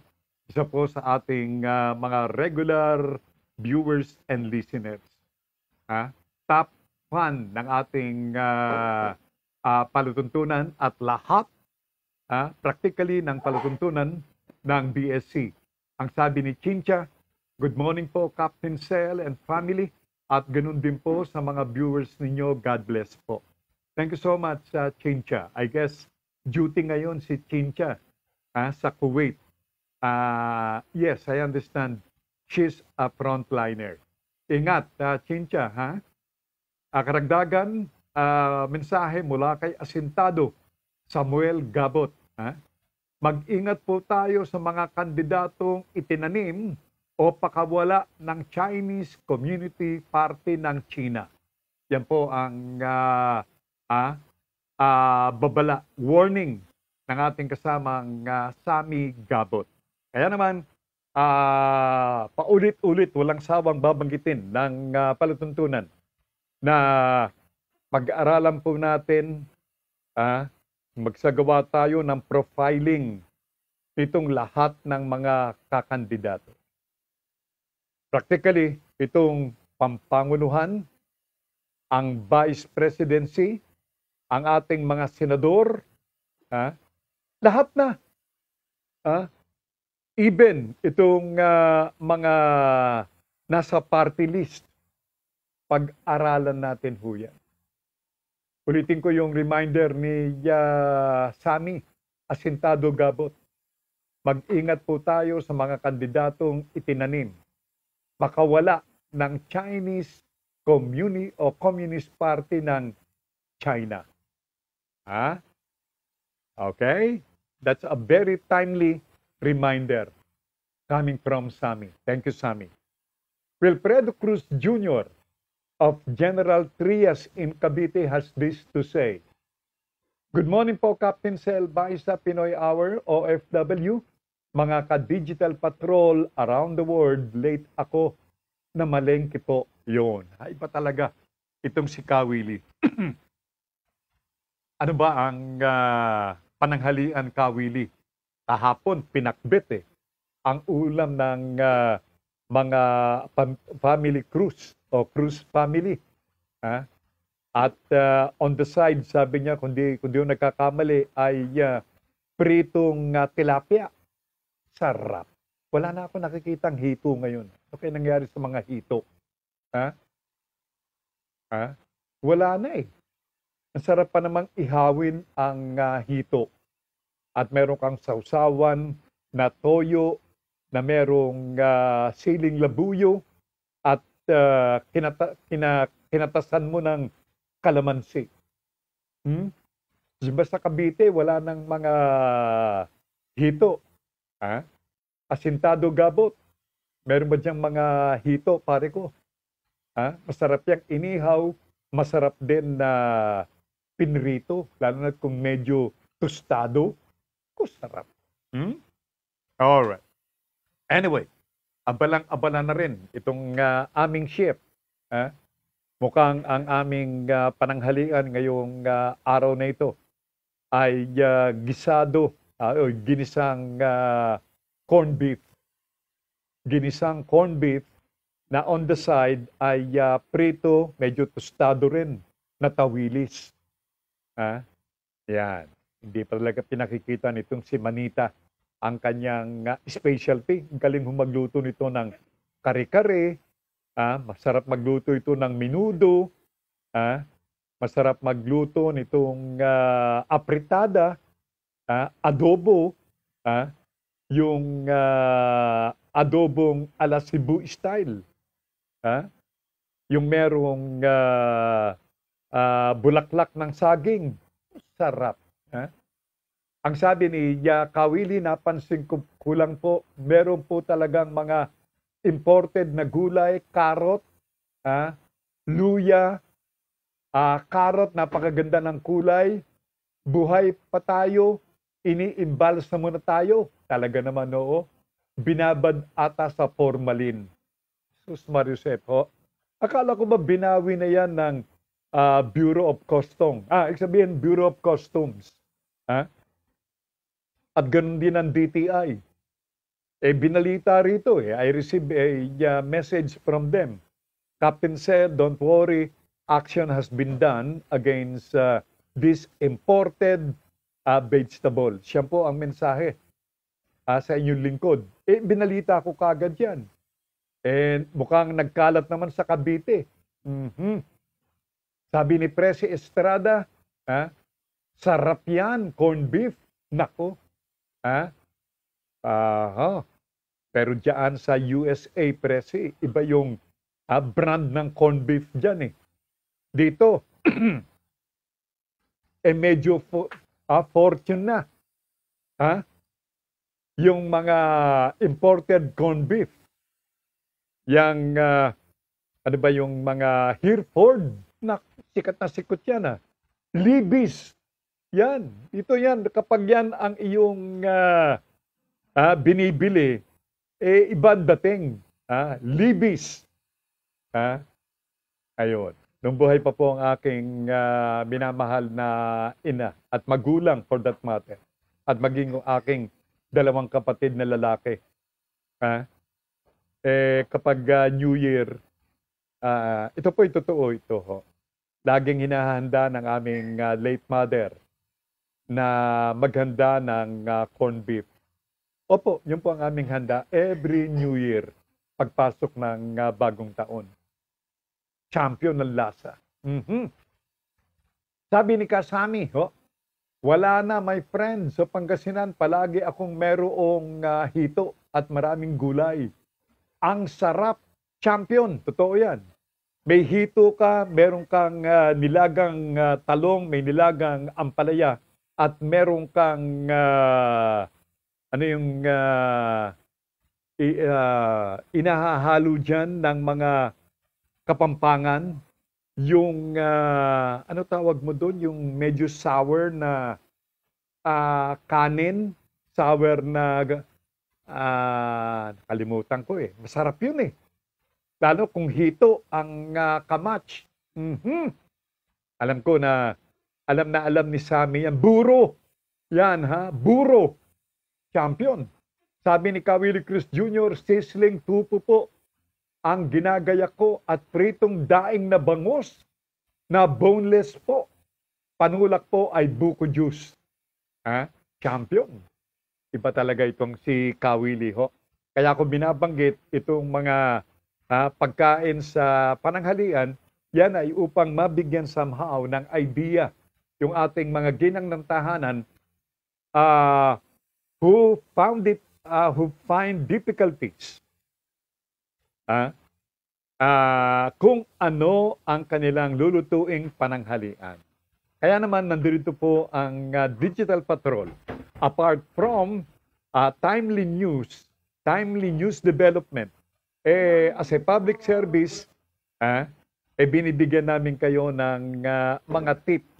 isa po sa ating uh, mga regular viewers and listeners. Ah, top fan ng ating uh, ah, uh, ah, palutuntunan at lahat ah, practically ng palutuntunan ng BSC. Ang sabi ni Chincha, Good morning po, Captain Cell and family. At ganun din po sa mga viewers ninyo, God bless po. Thank you so much, uh, Chincha. I guess duty ngayon si Chincha uh, sa Kuwait. Uh, yes, I understand. She's a frontliner. Ingat, uh, Chincha, ha? Uh, karagdagan, uh, mensahe mula kay Asintado Samuel Gabot. Ha? Mag-ingat po tayo sa mga kandidatong itinanim o pakawala ng Chinese Community Party ng China. Yan po ang uh, uh, uh, babala, warning ng ating kasamang uh, Sami Gabot. Kaya naman, uh, paulit-ulit, walang sawang babanggitin ng uh, palatuntunan na pag-aralan po natin uh, magsagawa tayo ng profiling itong lahat ng mga kakandidato. Practically, itong pampangunuhan, ang vice presidency, ang ating mga senador, ha? lahat na. Ha? Even itong uh, mga nasa party list, pag-aralan natin ho Ulitin ko yung reminder ni uh, Sami Asintado Gabot. Mag-ingat po tayo sa mga kandidatong itinanim. Makawala ng Chinese Communi o Communist Party ng China. Ha? Okay? That's a very timely reminder coming from Sami. Thank you, Sami. Wilfredo Cruz Jr., of General Trias in Cavite has this to say. Good morning po Captain Sel Baisa Pinoy Hour OFW. Mga ka-digital patrol around the world, late ako na malengke po yon. Ay pa talaga itong si Kawili. ano ba ang uh, pananghalian Kawili? Kahapon pinakbete eh ang ulam ng uh, mga family cruise o Cruz family. Ha? At uh, on the side, sabi niya, kundi, kundi yung nagkakamali ay uh, pritong uh, tilapia. Sarap. Wala na ako nakikitang hito ngayon. Okay, ano nangyari sa mga hito. Ha? Ha? Wala na eh. Ang sarap pa namang ihawin ang uh, hito. At meron kang sausawan na toyo, na merong uh, siling labuyo, uh, kinata, kina, kinatasan mo ng kalamansi. Hmm? Diba sa Cavite, wala ng mga hito. Ha? Asintado gabot. Meron ba diyang mga hito, pare ko? Ha? Masarap yang inihaw, masarap din na pinrito, lalo na kung medyo tostado. Kusarap. Hmm? All right. Anyway, abalang-abala na rin itong uh, aming ship. Uh, mukhang ang aming uh, pananghalian ngayong uh, araw na ito ay uh, gisado uh, o ginisang uh, corn beef. Ginisang corn beef na on the side ay uh, prito, medyo tostado rin, na tawilis. Ah, yan. Hindi pa talaga pinakikita nitong si Manita ang kanyang ah, specialty. Ang galing humagluto nito ng kare-kare, ah, masarap magluto ito ng minudo, ah, masarap magluto nitong uh, ah, apritada, ah, adobo, ah, yung uh, adobong ala Cebu style. Ah, Yung merong uh, uh, bulaklak ng saging. Sarap. Ah, ang sabi ni Yakawili, napansin ko kulang po, meron po talagang mga imported na gulay, carrot, ha? luya, ah, carrot, napakaganda ng kulay, buhay pa tayo, iniimbalsa muna tayo. Talaga naman, oo. Binabad ata sa formalin. Jesus Mariusep, ho. Akala ko ba binawi na yan ng uh, Bureau of Customs? Ah, sabihin, Bureau of Customs. Ha? At ganun din ang DTI. Eh, binalita rito eh. I received a uh, message from them. Captain said, don't worry, action has been done against uh, this imported uh, vegetable. Siya po ang mensahe uh, sa inyong lingkod. Eh, binalita ko kagad yan. And mukhang nagkalat naman sa Cavite. Mm-hmm. Sabi ni Presi Estrada, ha, ah, sarap yan, corned beef. Nako, Ha? Uh, oh. Pero diyan sa USA, presi, iba yung uh, brand ng corn beef diyan eh. Dito, eh medyo fo- uh, fortune na. Ha? Yung mga imported corn beef. Yang, uh, ano ba yung mga Hereford, na sikat na sikot yan ah. Libis, yan, ito yan. Kapag yan ang iyong uh, uh, binibili, eh, ibang dating. Ah, libis. Ah, ayon. Nung buhay pa po ang aking uh, minamahal na ina at magulang for that matter. At maging yung aking dalawang kapatid na lalaki. Ah, eh, kapag uh, New Year, uh, ito po, totoo ito. Ho. Laging hinahanda ng aming uh, late mother na maghanda ng uh, ah, corn beef. Opo, yun po ang aming handa every New Year pagpasok ng uh, bagong taon. Champion ng lasa. Mm-hmm. Sabi ni Kasami, ho, oh, wala na my friend sa Pangasinan, palagi akong merong uh, hito at maraming gulay. Ang sarap, champion, totoo yan. May hito ka, meron kang uh, nilagang uh, talong, may nilagang ampalaya, at meron kang uh, ano yung uh, i, uh, inahahalo diyan ng mga kapampangan yung uh, ano tawag mo doon yung medyo sour na uh, kanin sour na uh, nakalimutan ko eh masarap yun eh lalo kung hito ang uh, kamatch mm-hmm. alam ko na alam na alam ni Sammy yan. Buro. Yan ha, buro. Champion. Sabi ni Kawili Cruz Jr., sisling tupo po ang ginagaya ko at pritong daing na bangus na boneless po. Panulak po ay buko juice. Ha? Champion. Iba talaga itong si Kawili ho. Kaya ako binabanggit itong mga uh, pagkain sa pananghalian, yan ay upang mabigyan somehow ng idea yung ating mga ginang ng tahanan uh, who found it uh, who find difficulties uh, uh, kung ano ang kanilang lulutuing pananghalian. Kaya naman nandito po ang uh, Digital Patrol. Apart from uh, timely news, timely news development, eh, as a public service, eh, eh binibigyan namin kayo ng uh, mga tips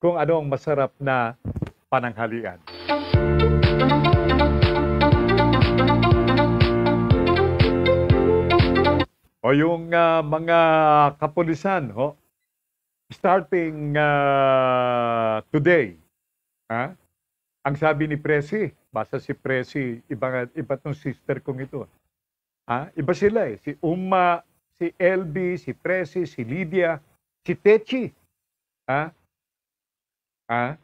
kung ano ang masarap na pananghalian. O yung uh, mga kapulisan, ho, starting uh, today, ha, ang sabi ni Presi, basta si Presi, iba, iba tong sister kong ito. Ha? Iba sila eh. Si Uma, si LB, si Presi, si Lydia, si Techi. Ha? Ha?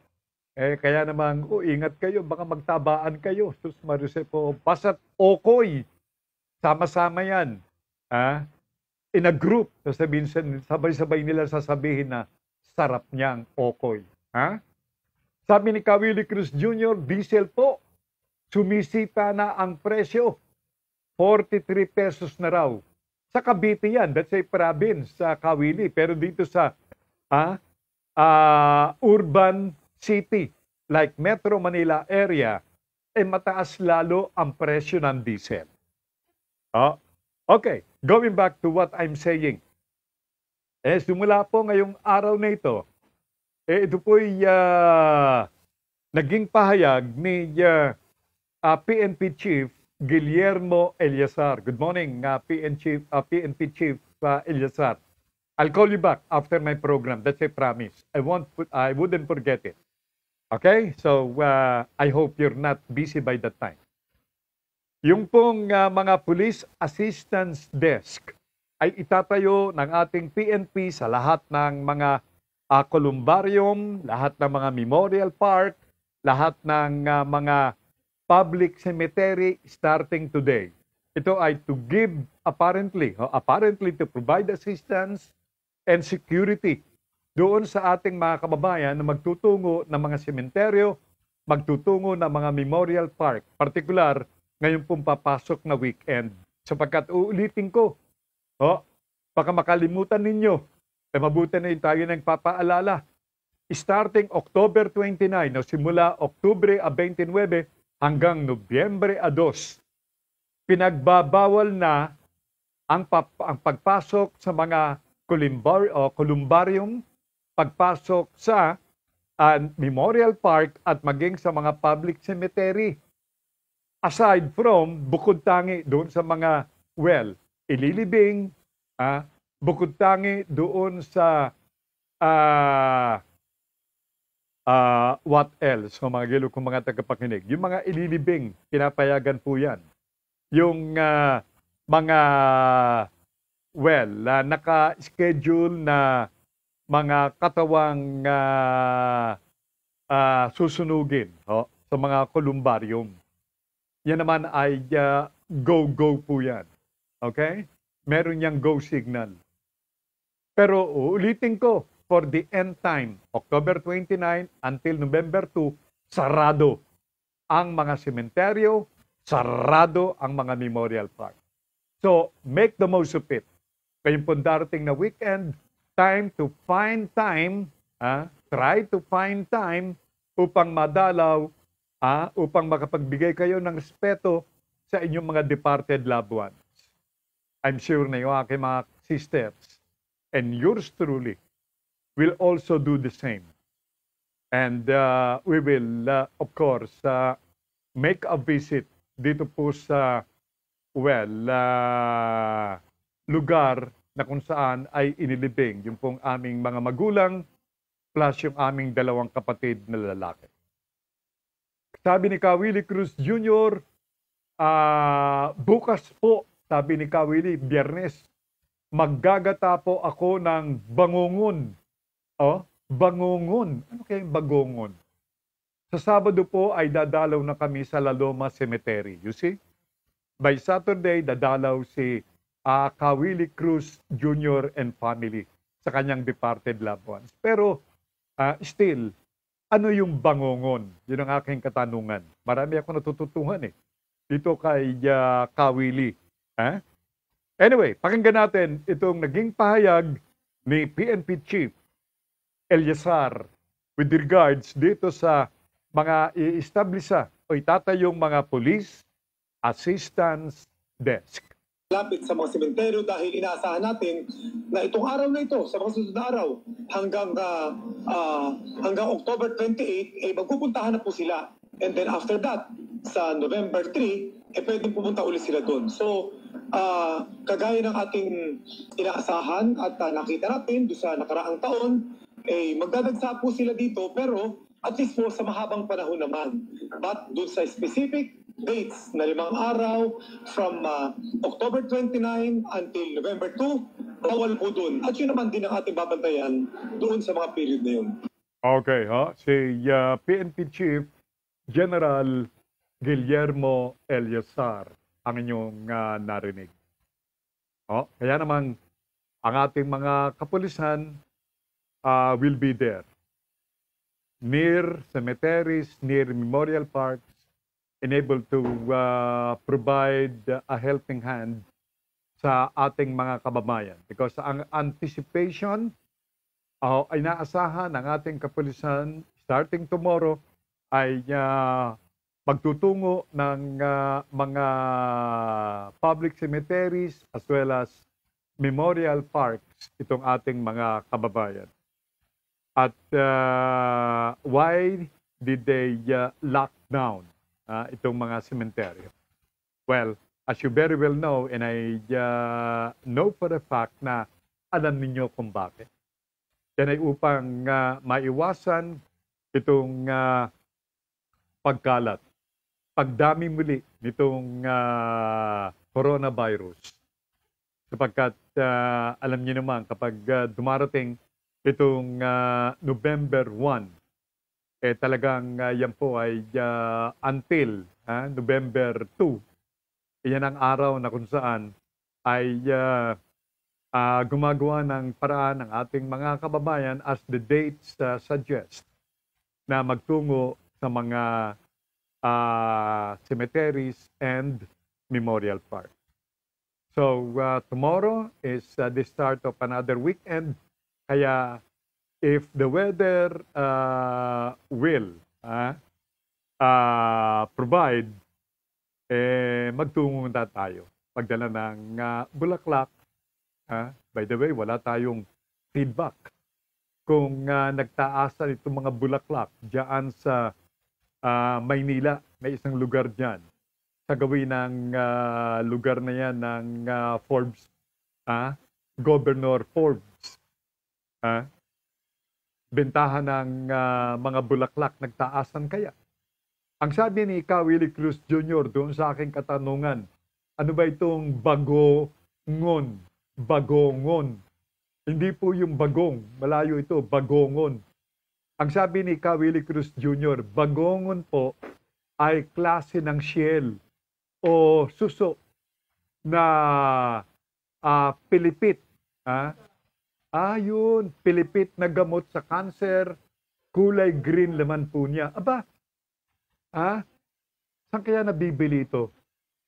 Eh, kaya naman, oh, ingat kayo, baka magtabaan kayo. Sus po, basat okoy. Sama-sama yan. Ha? In a group, sasabihin, sabay-sabay nila sasabihin na sarap niya okoy. Ha? Sabi ni Kawili Cruz Jr., diesel po, sumisipa na ang presyo. 43 pesos na raw. Sa Cavite yan, that's a province sa Kawili. Pero dito sa, ha, uh, urban city like Metro Manila area, eh mataas lalo ang presyo ng diesel. Oh. Okay, going back to what I'm saying. Eh, simula po ngayong araw na ito, eh, ito po'y uh, naging pahayag ni uh, ah, uh, PNP Chief Guillermo Eliasar. Good morning, uh, PN Chief, uh, PNP Chief uh, Eliasar. I'll call you back after my program. That's a promise. I won't put, I wouldn't forget it. Okay? So, uh, I hope you're not busy by that time. Yung pong uh, mga Police Assistance Desk ay itatayo ng ating PNP sa lahat ng mga uh, columbarium, lahat ng mga memorial park, lahat ng uh, mga public cemetery starting today. Ito ay to give apparently, apparently to provide assistance and security doon sa ating mga kababayan na magtutungo ng mga sementeryo, magtutungo ng mga memorial park, partikular ngayon pong papasok na weekend. Sapagkat uulitin ko, oh, baka makalimutan ninyo, eh mabuti na yung tayo nagpapaalala. Starting October 29, no, simula Oktubre 29 hanggang Nobyembre 2, pinagbabawal na ang, pap- ang pagpasok sa mga Columbar, o oh, Columbarium, pagpasok sa uh, Memorial Park at maging sa mga public cemetery. Aside from, bukod tangi doon sa mga well, ililibing, uh, bukod tangi doon sa uh, uh, what else, so, mga gilo kong mga tagapakinig. Yung mga ililibing, pinapayagan po yan. Yung uh, mga Well, uh, naka-schedule na mga katawang uh, uh, susunugin ho, sa mga columbarium. Yan naman ay uh, go-go po yan. Okay? Meron yang go signal. Pero uulitin ko, for the end time, October 29 until November 2, sarado ang mga sementeryo, sarado ang mga memorial park. So, make the most of it. Kayong po darating na weekend, time to find time, ah, try to find time upang madalaw, ah, upang makapagbigay kayo ng respeto sa inyong mga departed loved ones. I'm sure na yung aking mga sisters and yours truly will also do the same. And uh, we will, uh, of course, uh, make a visit dito po sa, well, uh, lugar na kung saan ay inilibing yung pong aming mga magulang plus yung aming dalawang kapatid na lalaki. Sabi ni Kawili Cruz Jr., uh, ah, bukas po, sabi ni Kawili, biyernes, maggagata po ako ng bangungon. Oh, bangungon. Ano kaya yung bagongon? Sa Sabado po ay dadalaw na kami sa Laloma Cemetery. You see? By Saturday, dadalaw si uh, Kawili Cruz Jr. and family sa kanyang departed loved ones. Pero uh, still, ano yung bangungon? Yun ang aking katanungan. Marami ako natututuhan eh. Dito kay uh, Kawili. Huh? Ah. Anyway, pakinggan natin itong naging pahayag ni PNP Chief Eliasar with regards dito sa mga i-establish o itatayong mga police assistance desk lapit sa mga sementeryo dahil inaasahan natin na itong araw na ito, sa mga susunod na araw, hanggang, uh, uh, hanggang October 28, eh, magpupuntahan na po sila. And then after that, sa November 3, eh, pwedeng pumunta ulit sila doon. So, uh, kagaya ng ating inaasahan at uh, nakita natin doon sa nakaraang taon, eh, magdadagsa po sila dito pero at least po sa mahabang panahon naman. But doon sa specific dates na limang araw from uh, October 29 until November 2, bawal po doon. At yun naman din ang ating babantayan doon sa mga period na yun. Okay, ha? si uh, PNP Chief General Guillermo Eliasar ang inyong uh, narinig. Oh, kaya naman ang ating mga kapulisan uh, will be there. Near cemeteries, near memorial parks, enable to uh, provide a helping hand sa ating mga kababayan. Because ang anticipation uh, ay naasahan ng ating kapulisan starting tomorrow ay uh, magtutungo ng uh, mga public cemeteries as well as memorial parks itong ating mga kababayan. At uh, why did they uh, lock down uh, itong mga sementeryo. Well, as you very well know, and I uh, know for a fact na alam ninyo kung bakit. Yan ay upang uh, maiwasan itong uh, pagkalat, pagdami muli nitong uh, coronavirus. Sapagkat uh, alam niyo naman kapag uh, dumarating itong uh, November 1, eh talagang uh, yan po ay uh, until uh, November 2. Iyan ang araw na kung saan ay uh, uh, gumagawa ng paraan ng ating mga kababayan as the dates uh, suggest na magtungo sa mga uh, cemeteries and memorial park. So uh, tomorrow is uh, the start of another weekend kaya if the weather uh, will uh, uh, provide, eh, magtungo na tayo. Pagdala ng uh, bulaklak. Uh, by the way, wala tayong feedback kung uh, nagtaasan itong mga bulaklak dyan sa uh, Maynila. May isang lugar dyan. sa gawin ng uh, lugar na yan ng uh, Forbes, ah, uh, Governor Forbes. Ah, uh, bentahan ng uh, mga bulaklak nagtaasan kaya? Ang sabi ni Kawili Cruz Jr. doon sa aking katanungan, ano ba itong bagongon? Bagongon. Hindi po yung bagong, malayo ito, bagongon. Ang sabi ni Kawili Cruz Jr., bagongon po ay klase ng shell o suso na uh, pilipit. Ha? Ah, Ayun, pilipit na gamot sa cancer, kulay green laman po niya. Aba, ha? Ah, saan kaya nabibili ito?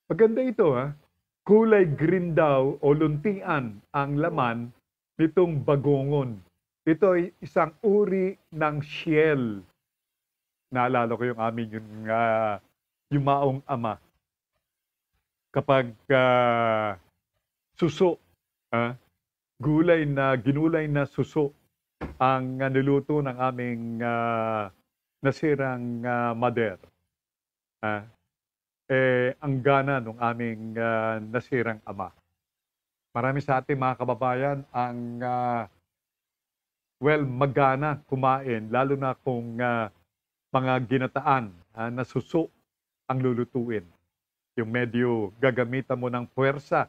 Maganda ito ha. Kulay green daw o luntian ang laman nitong bagongon. Ito ay isang uri ng shell. Naalala ko yung amin yung, uh, yung ama. Kapag uh, suso, ah, gulay na ginulay na suso ang uh, niluto ng aming uh, nasirang uh, ah, mader. Uh, eh, ang gana ng aming uh, nasirang ama. Marami sa ating mga kababayan ang uh, well, magana kumain, lalo na kung uh, mga ginataan uh, na suso ang lulutuin. Yung medyo gagamitan mo ng puwersa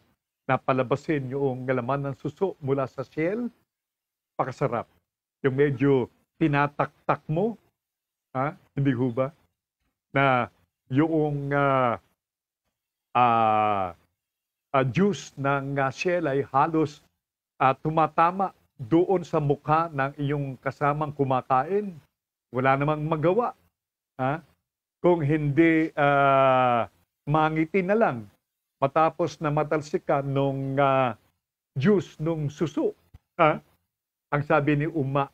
na palabasin yung laman ng suso mula sa shell, pakasarap. Yung medyo tinataktak mo, ha? hindi ho ba? Na yung uh, uh, uh, juice ng uh, shell ay halos uh, tumatama doon sa mukha ng iyong kasamang kumakain. Wala namang magawa. Ha? Kung hindi uh, mangiti na lang matapos na matalsik ka nung uh, juice, nung suso. Ha? Ang sabi ni Uma,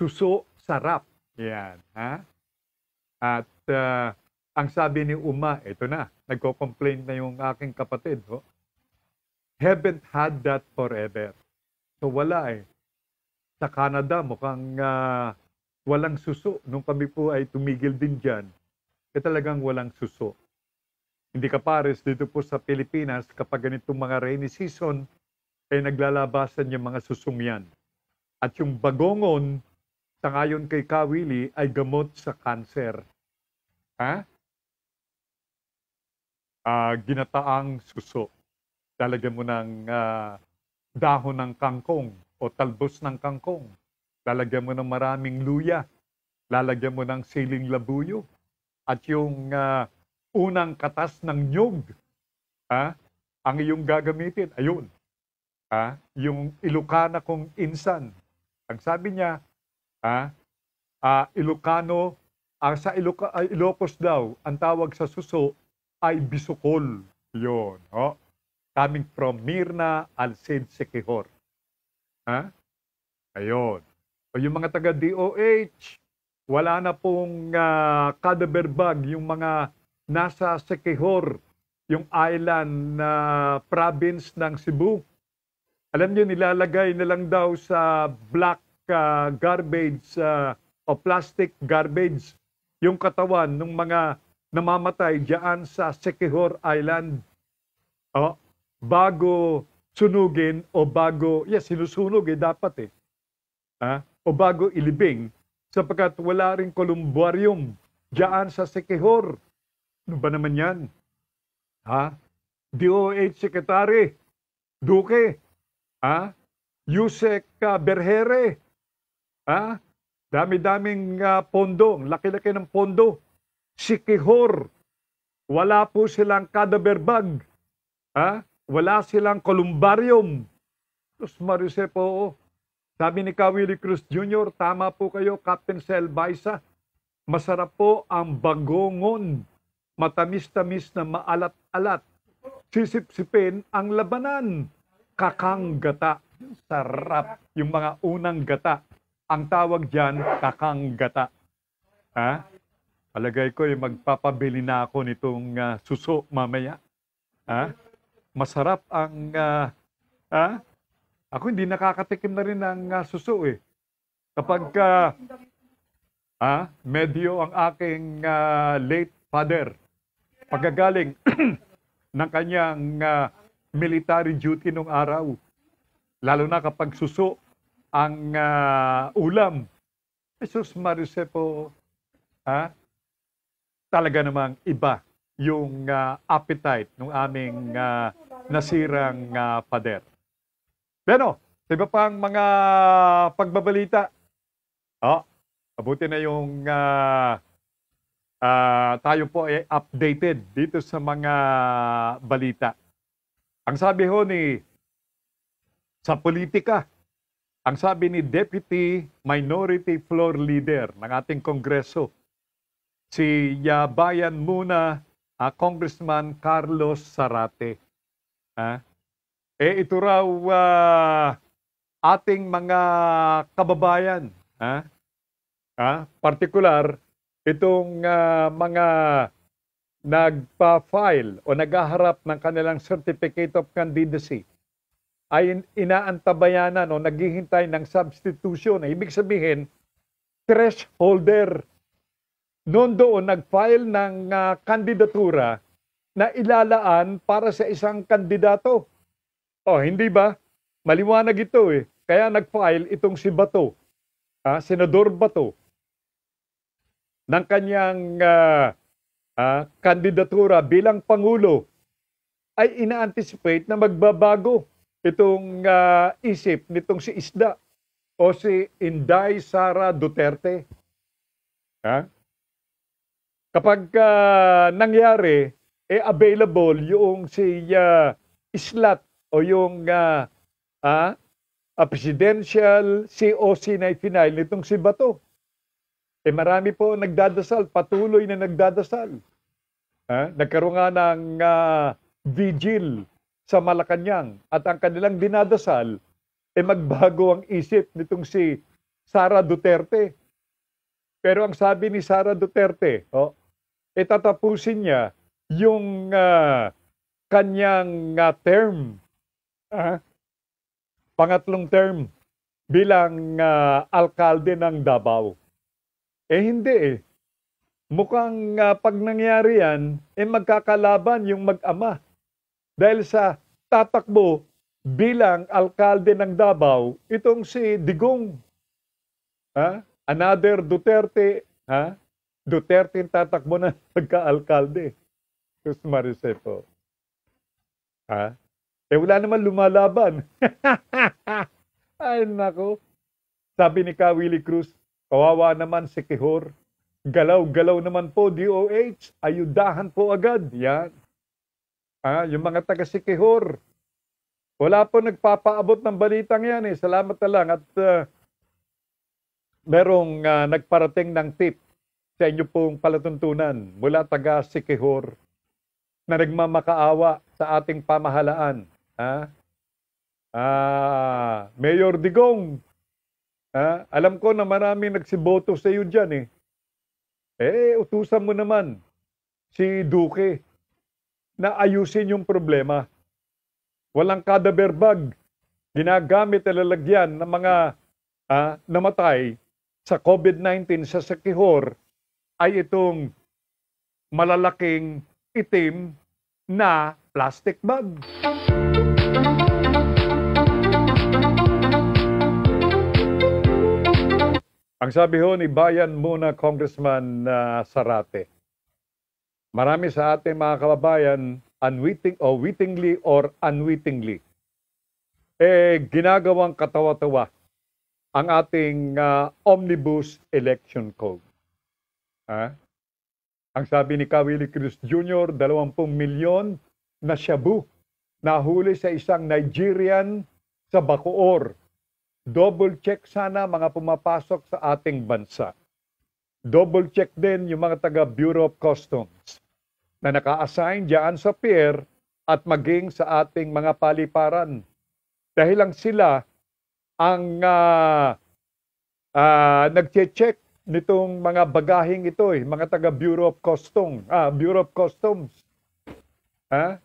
suso sarap. Yan. Ha? At uh, ang sabi ni Uma, ito na, nagko-complain na yung aking kapatid. Oh. Haven't had that forever. So wala eh. Sa Canada, mukhang uh, walang suso. Nung kami po ay tumigil din diyan eh talagang walang suso. Hindi ka pares dito po sa Pilipinas kapag ganitong mga rainy season ay naglalabasan yung mga susumyan. At yung bagongon, tangayon kay Kawili, ay gamot sa kanser. Ha? Uh, ginataang suso. Lalagyan mo ng uh, dahon ng kangkong o talbos ng kangkong. Lalagyan mo ng maraming luya. Lalagyan mo ng siling labuyo. At yung uh, unang katas ng nyug, Ha? Ang iyong gagamitin, ayun. Ha? Yung Ilocana kong insan. Ang sabi niya, ha? Uh, Ilocano, uh, sa Iloc- uh, Ilocos daw, ang tawag sa suso ay bisukol. Yun. Oh. Coming from Mirna Alcid Sequijor. Ha? Ayun. O yung mga taga DOH, wala na pong uh, cadaver bag, yung mga nasa Sequehor, yung island na province ng Cebu. Alam niyo, nilalagay na lang daw sa black uh, garbage uh, o plastic garbage yung katawan ng mga namamatay diyan sa Sequehor Island. Oh, bago sunugin o bago, yes, sinusunog eh, dapat eh. Ah, o bago ilibing sapagkat wala ring kolumbuaryum diyan sa Sequehor. Ano ba naman yan? Ha? DOH Secretary, Duque, ha? Yusek uh, Berhere, ha? Dami-daming uh, pondo, laki-laki ng pondo. Si Sikihor, wala po silang cadaver bag, ha? Wala silang columbarium. Los Marise po, oh. Sabi ni Kawili Cruz Jr., tama po kayo, Captain Selbaisa. Masarap po ang bagongon matamis-tamis na maalat-alat, sisipsipin ang labanan, kakang gata, sarap, yung mga unang gata. Ang tawag dyan, kakang gata. Ha? Palagay ko, eh, magpapabili na ako nitong uh, suso mamaya. Ha? Masarap ang... Uh, ha? Ako hindi nakakatikim na rin ng uh, suso eh. Kapag... Uh, ha? Medyo ang aking uh, late father pagkagaling ng kanyang uh, military duty nung araw. Lalo na kapag suso ang uh, ulam. Jesus Marisepo, ha? Ah, talaga namang iba yung uh, appetite ng aming uh, nasirang uh, pader. Pero, iba pang mga pagbabalita. Oh, mabuti na yung uh, uh, tayo po ay updated dito sa mga balita. Ang sabi ho ni sa politika, ang sabi ni Deputy Minority Floor Leader ng ating Kongreso, si Yabayan Muna uh, Congressman Carlos Sarate. Uh, eh ito raw uh, ating mga kababayan, uh, uh, partikular itong uh, mga nagpa-file o naghaharap ng kanilang Certificate of Candidacy ay inaantabayanan o naghihintay ng substitution. Ibig sabihin, thresholder. Noon doon, nag-file ng uh, kandidatura na ilalaan para sa isang kandidato. O, hindi ba? Maliwanag ito eh. Kaya nag-file itong si Bato, ah, Senador Bato, ng kanyang uh, uh, kandidatura bilang Pangulo ay ina-anticipate na magbabago itong uh, isip nitong si Isda o si Inday Sara Duterte. Ha? Kapag uh, nangyari, eh available yung si uh, islat o yung uh, uh, a presidential COC na ifinile nitong si Bato. Eh marami po nagdadasal, patuloy na nagdadasal. Ha? Nagkaroon nga ng uh, vigil sa Malacanang at ang kanilang dinadasal eh magbago ang isip nitong si Sara Duterte. Pero ang sabi ni Sara Duterte, oh, itatapusin niya yung uh, kanyang uh, term, uh, pangatlong term bilang uh, alkalde ng Davao. Eh hindi eh. Mukhang uh, pag nangyari yan, eh magkakalaban yung mag-ama. Dahil sa tatakbo bilang alkalde ng Davao, itong si Digong. Ha? Another Duterte, ha? Duterte yung tatakbo na pagka-alkalde. Sus Maricepo. Oh. Ha? Eh wala naman lumalaban. Ay nako. Sabi ni Kawili Cruz, Kawawa naman si Kihor. Galaw-galaw naman po, DOH. Ayudahan po agad. Yan. Ah, yung mga taga si Kihor. Wala po nagpapaabot ng balitang yan eh. Salamat na lang. At uh, merong uh, nagparating ng tip sa inyo pong palatuntunan mula taga si Kihor na nagmamakaawa sa ating pamahalaan. Ha? Ah, ah, Mayor Digong, Ha? Alam ko na marami nagsiboto sa iyo dyan eh. Eh, utusan mo naman si Duque na ayusin yung problema. Walang cadaver bag. Ginagamit at lalagyan ng mga ah, namatay sa COVID-19 sa Sakihor ay itong malalaking itim na plastic bag. Ang sabi ho ni Bayan Muna Congressman uh, Sarate, marami sa ating mga kababayan unwitting or wittingly or unwittingly eh ginagawang katawa-tawa ang ating uh, omnibus election code. Ha? Ang sabi ni Kawili Cruz Jr., 20 milyon na shabu nahuli sa isang Nigerian sa Bacoor double check sana mga pumapasok sa ating bansa. Double check din yung mga taga Bureau of Customs na naka-assign diyan sa pier at maging sa ating mga paliparan. Dahil lang sila ang uh, uh, nagche-check nitong mga bagahing ito, eh, mga taga Bureau of Customs, ah, Bureau of Customs. Ha?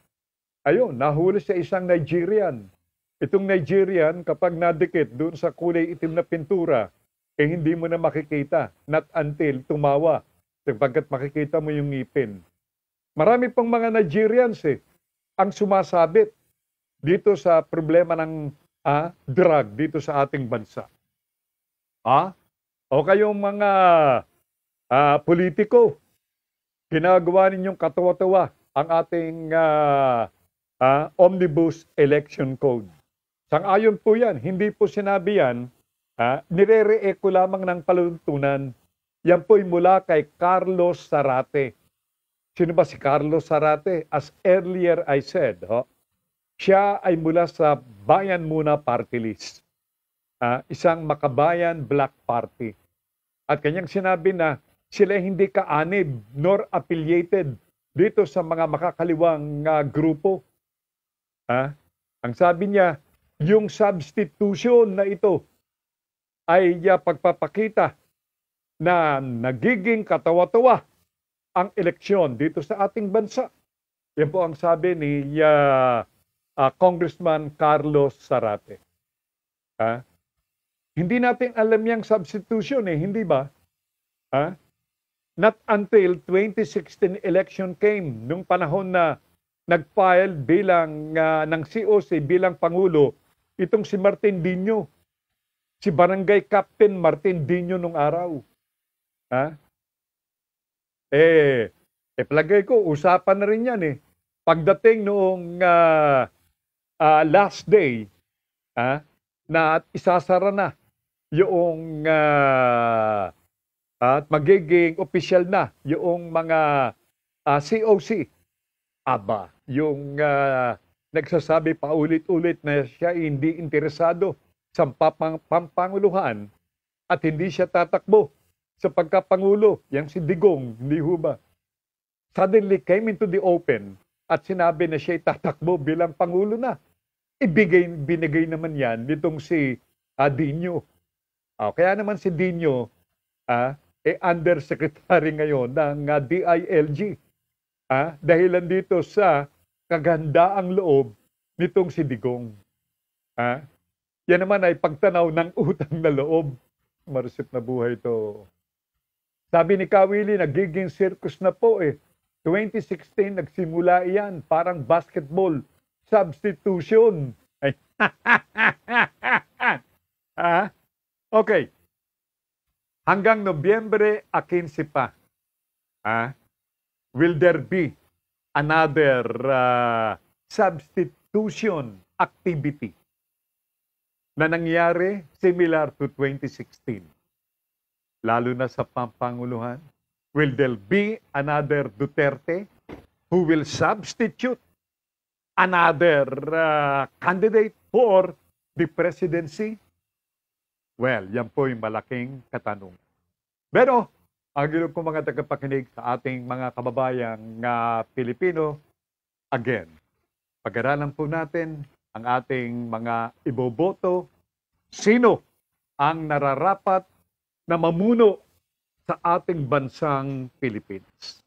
Ayun, nahuli sa isang Nigerian Itong Nigerian, kapag nadikit doon sa kulay itim na pintura, eh hindi mo na makikita. Not until tumawa. Sapagkat makikita mo yung ngipin. Marami pang mga Nigerians eh, ang sumasabit dito sa problema ng ah, drug dito sa ating bansa. Ah? O kayong mga ah, politiko, ginagawa ninyong katawa-tawa ang ating ah, ah, Omnibus Election Code. Sangayon po yan, hindi po sinabi yan, uh, ah, nire ko lamang ng paluntunan. Yan po'y mula kay Carlos Sarate. Sino ba si Carlos Sarate? As earlier I said, ho, siya ay mula sa Bayan Muna Party List. Ah, isang makabayan black party. At kanyang sinabi na sila hindi kaanib nor affiliated dito sa mga makakaliwang uh, grupo. Uh, ang sabi niya, yung substitution na ito ay uh, pagpapakita na nagiging katawa-tawa ang eleksyon dito sa ating bansa. Yan po ang sabi ni uh, uh, Congressman Carlos Sarate. Ha? Hindi natin alam yung substitution eh, hindi ba? Ha? Not until 2016 election came, nung panahon na nag-file bilang uh, ng COC bilang pangulo itong si Martin Dino, si barangay captain Martin Dino nung araw. Ha? Eh, eh palagay ko, usapan na rin yan eh. Pagdating noong uh, uh, last day, ha, na at isasara na yung uh, at magiging official na yung mga uh, COC. Aba, yung uh, nagsasabi pa ulit-ulit na siya hindi interesado sa papang, pampanguluhan at hindi siya tatakbo sa pagkapangulo. Yan si Digong, hindi ho ba? Suddenly came into the open at sinabi na siya tatakbo bilang pangulo na. Ibigay, binigay naman yan nitong si uh, ah, Dino. Uh, ah, kaya naman si Dino, uh, ah, eh, undersecretary ngayon ng uh, DILG. Uh, dahilan dito sa kaganda ang loob nitong si Digong. Ha? Yan naman ay pagtanaw ng utang na loob. Marusip na buhay to. Sabi ni Kawili, nagiging circus na po eh. 2016, nagsimula iyan. Parang basketball. Substitution. Ay. ah? Okay. Hanggang Nobyembre 15 pa. Ah? Will there be another uh, substitution activity na nangyari similar to 2016. Lalo na sa pampanguluhan, will there be another Duterte who will substitute another uh, candidate for the presidency? Well, yan po yung malaking katanungan. Pero Agilog ko mga tagapakinig sa ating mga kababayang nga Pilipino. Again, pag-aralan po natin ang ating mga iboboto. Sino ang nararapat na mamuno sa ating bansang Pilipinas?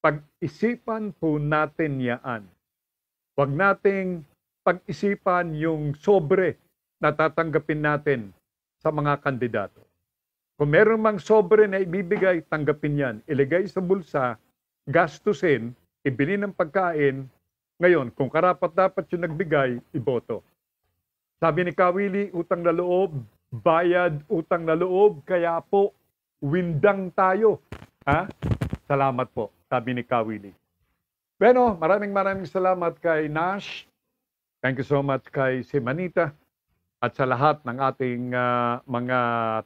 Pag-isipan po natin yaan. Huwag nating pag-isipan yung sobre na tatanggapin natin sa mga kandidato kung meron mang sobre na ibibigay, tanggapin yan. Ilagay sa bulsa, gastusin, ibili ng pagkain. Ngayon, kung karapat-dapat yung nagbigay, iboto. Sabi ni Kawili, utang na loob, bayad utang na loob, kaya po, windang tayo. Ha? Salamat po, sabi ni Kawili. Bueno, maraming maraming salamat kay Nash. Thank you so much kay si Manita at sa lahat ng ating uh, mga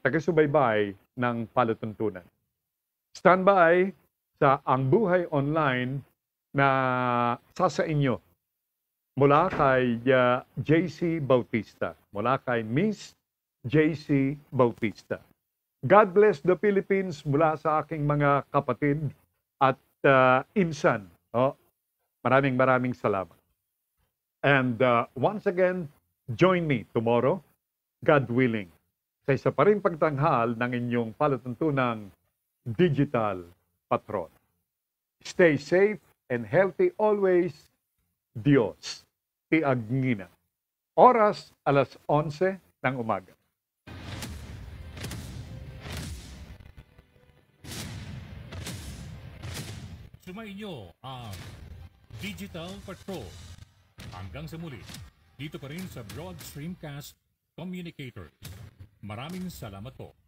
taga-subaybay ng palatuntunan. Stand by sa Ang Buhay Online na sasa inyo mula kay uh, ah, JC Bautista, mula kay Miss JC Bautista. God bless the Philippines mula sa aking mga kapatid at uh, insan. Oh, maraming maraming salamat. And uh, once again, Join me tomorrow, God willing, sa isa pa rin pagtanghal ng inyong palatuntunang digital patron. Stay safe and healthy always, Dios. Tiagnina. Oras alas 11 ng umaga. Sumainyo ang Digital Patrol. Hanggang sa muli dito pa rin sa Broad Streamcast Communicators. Maraming salamat po.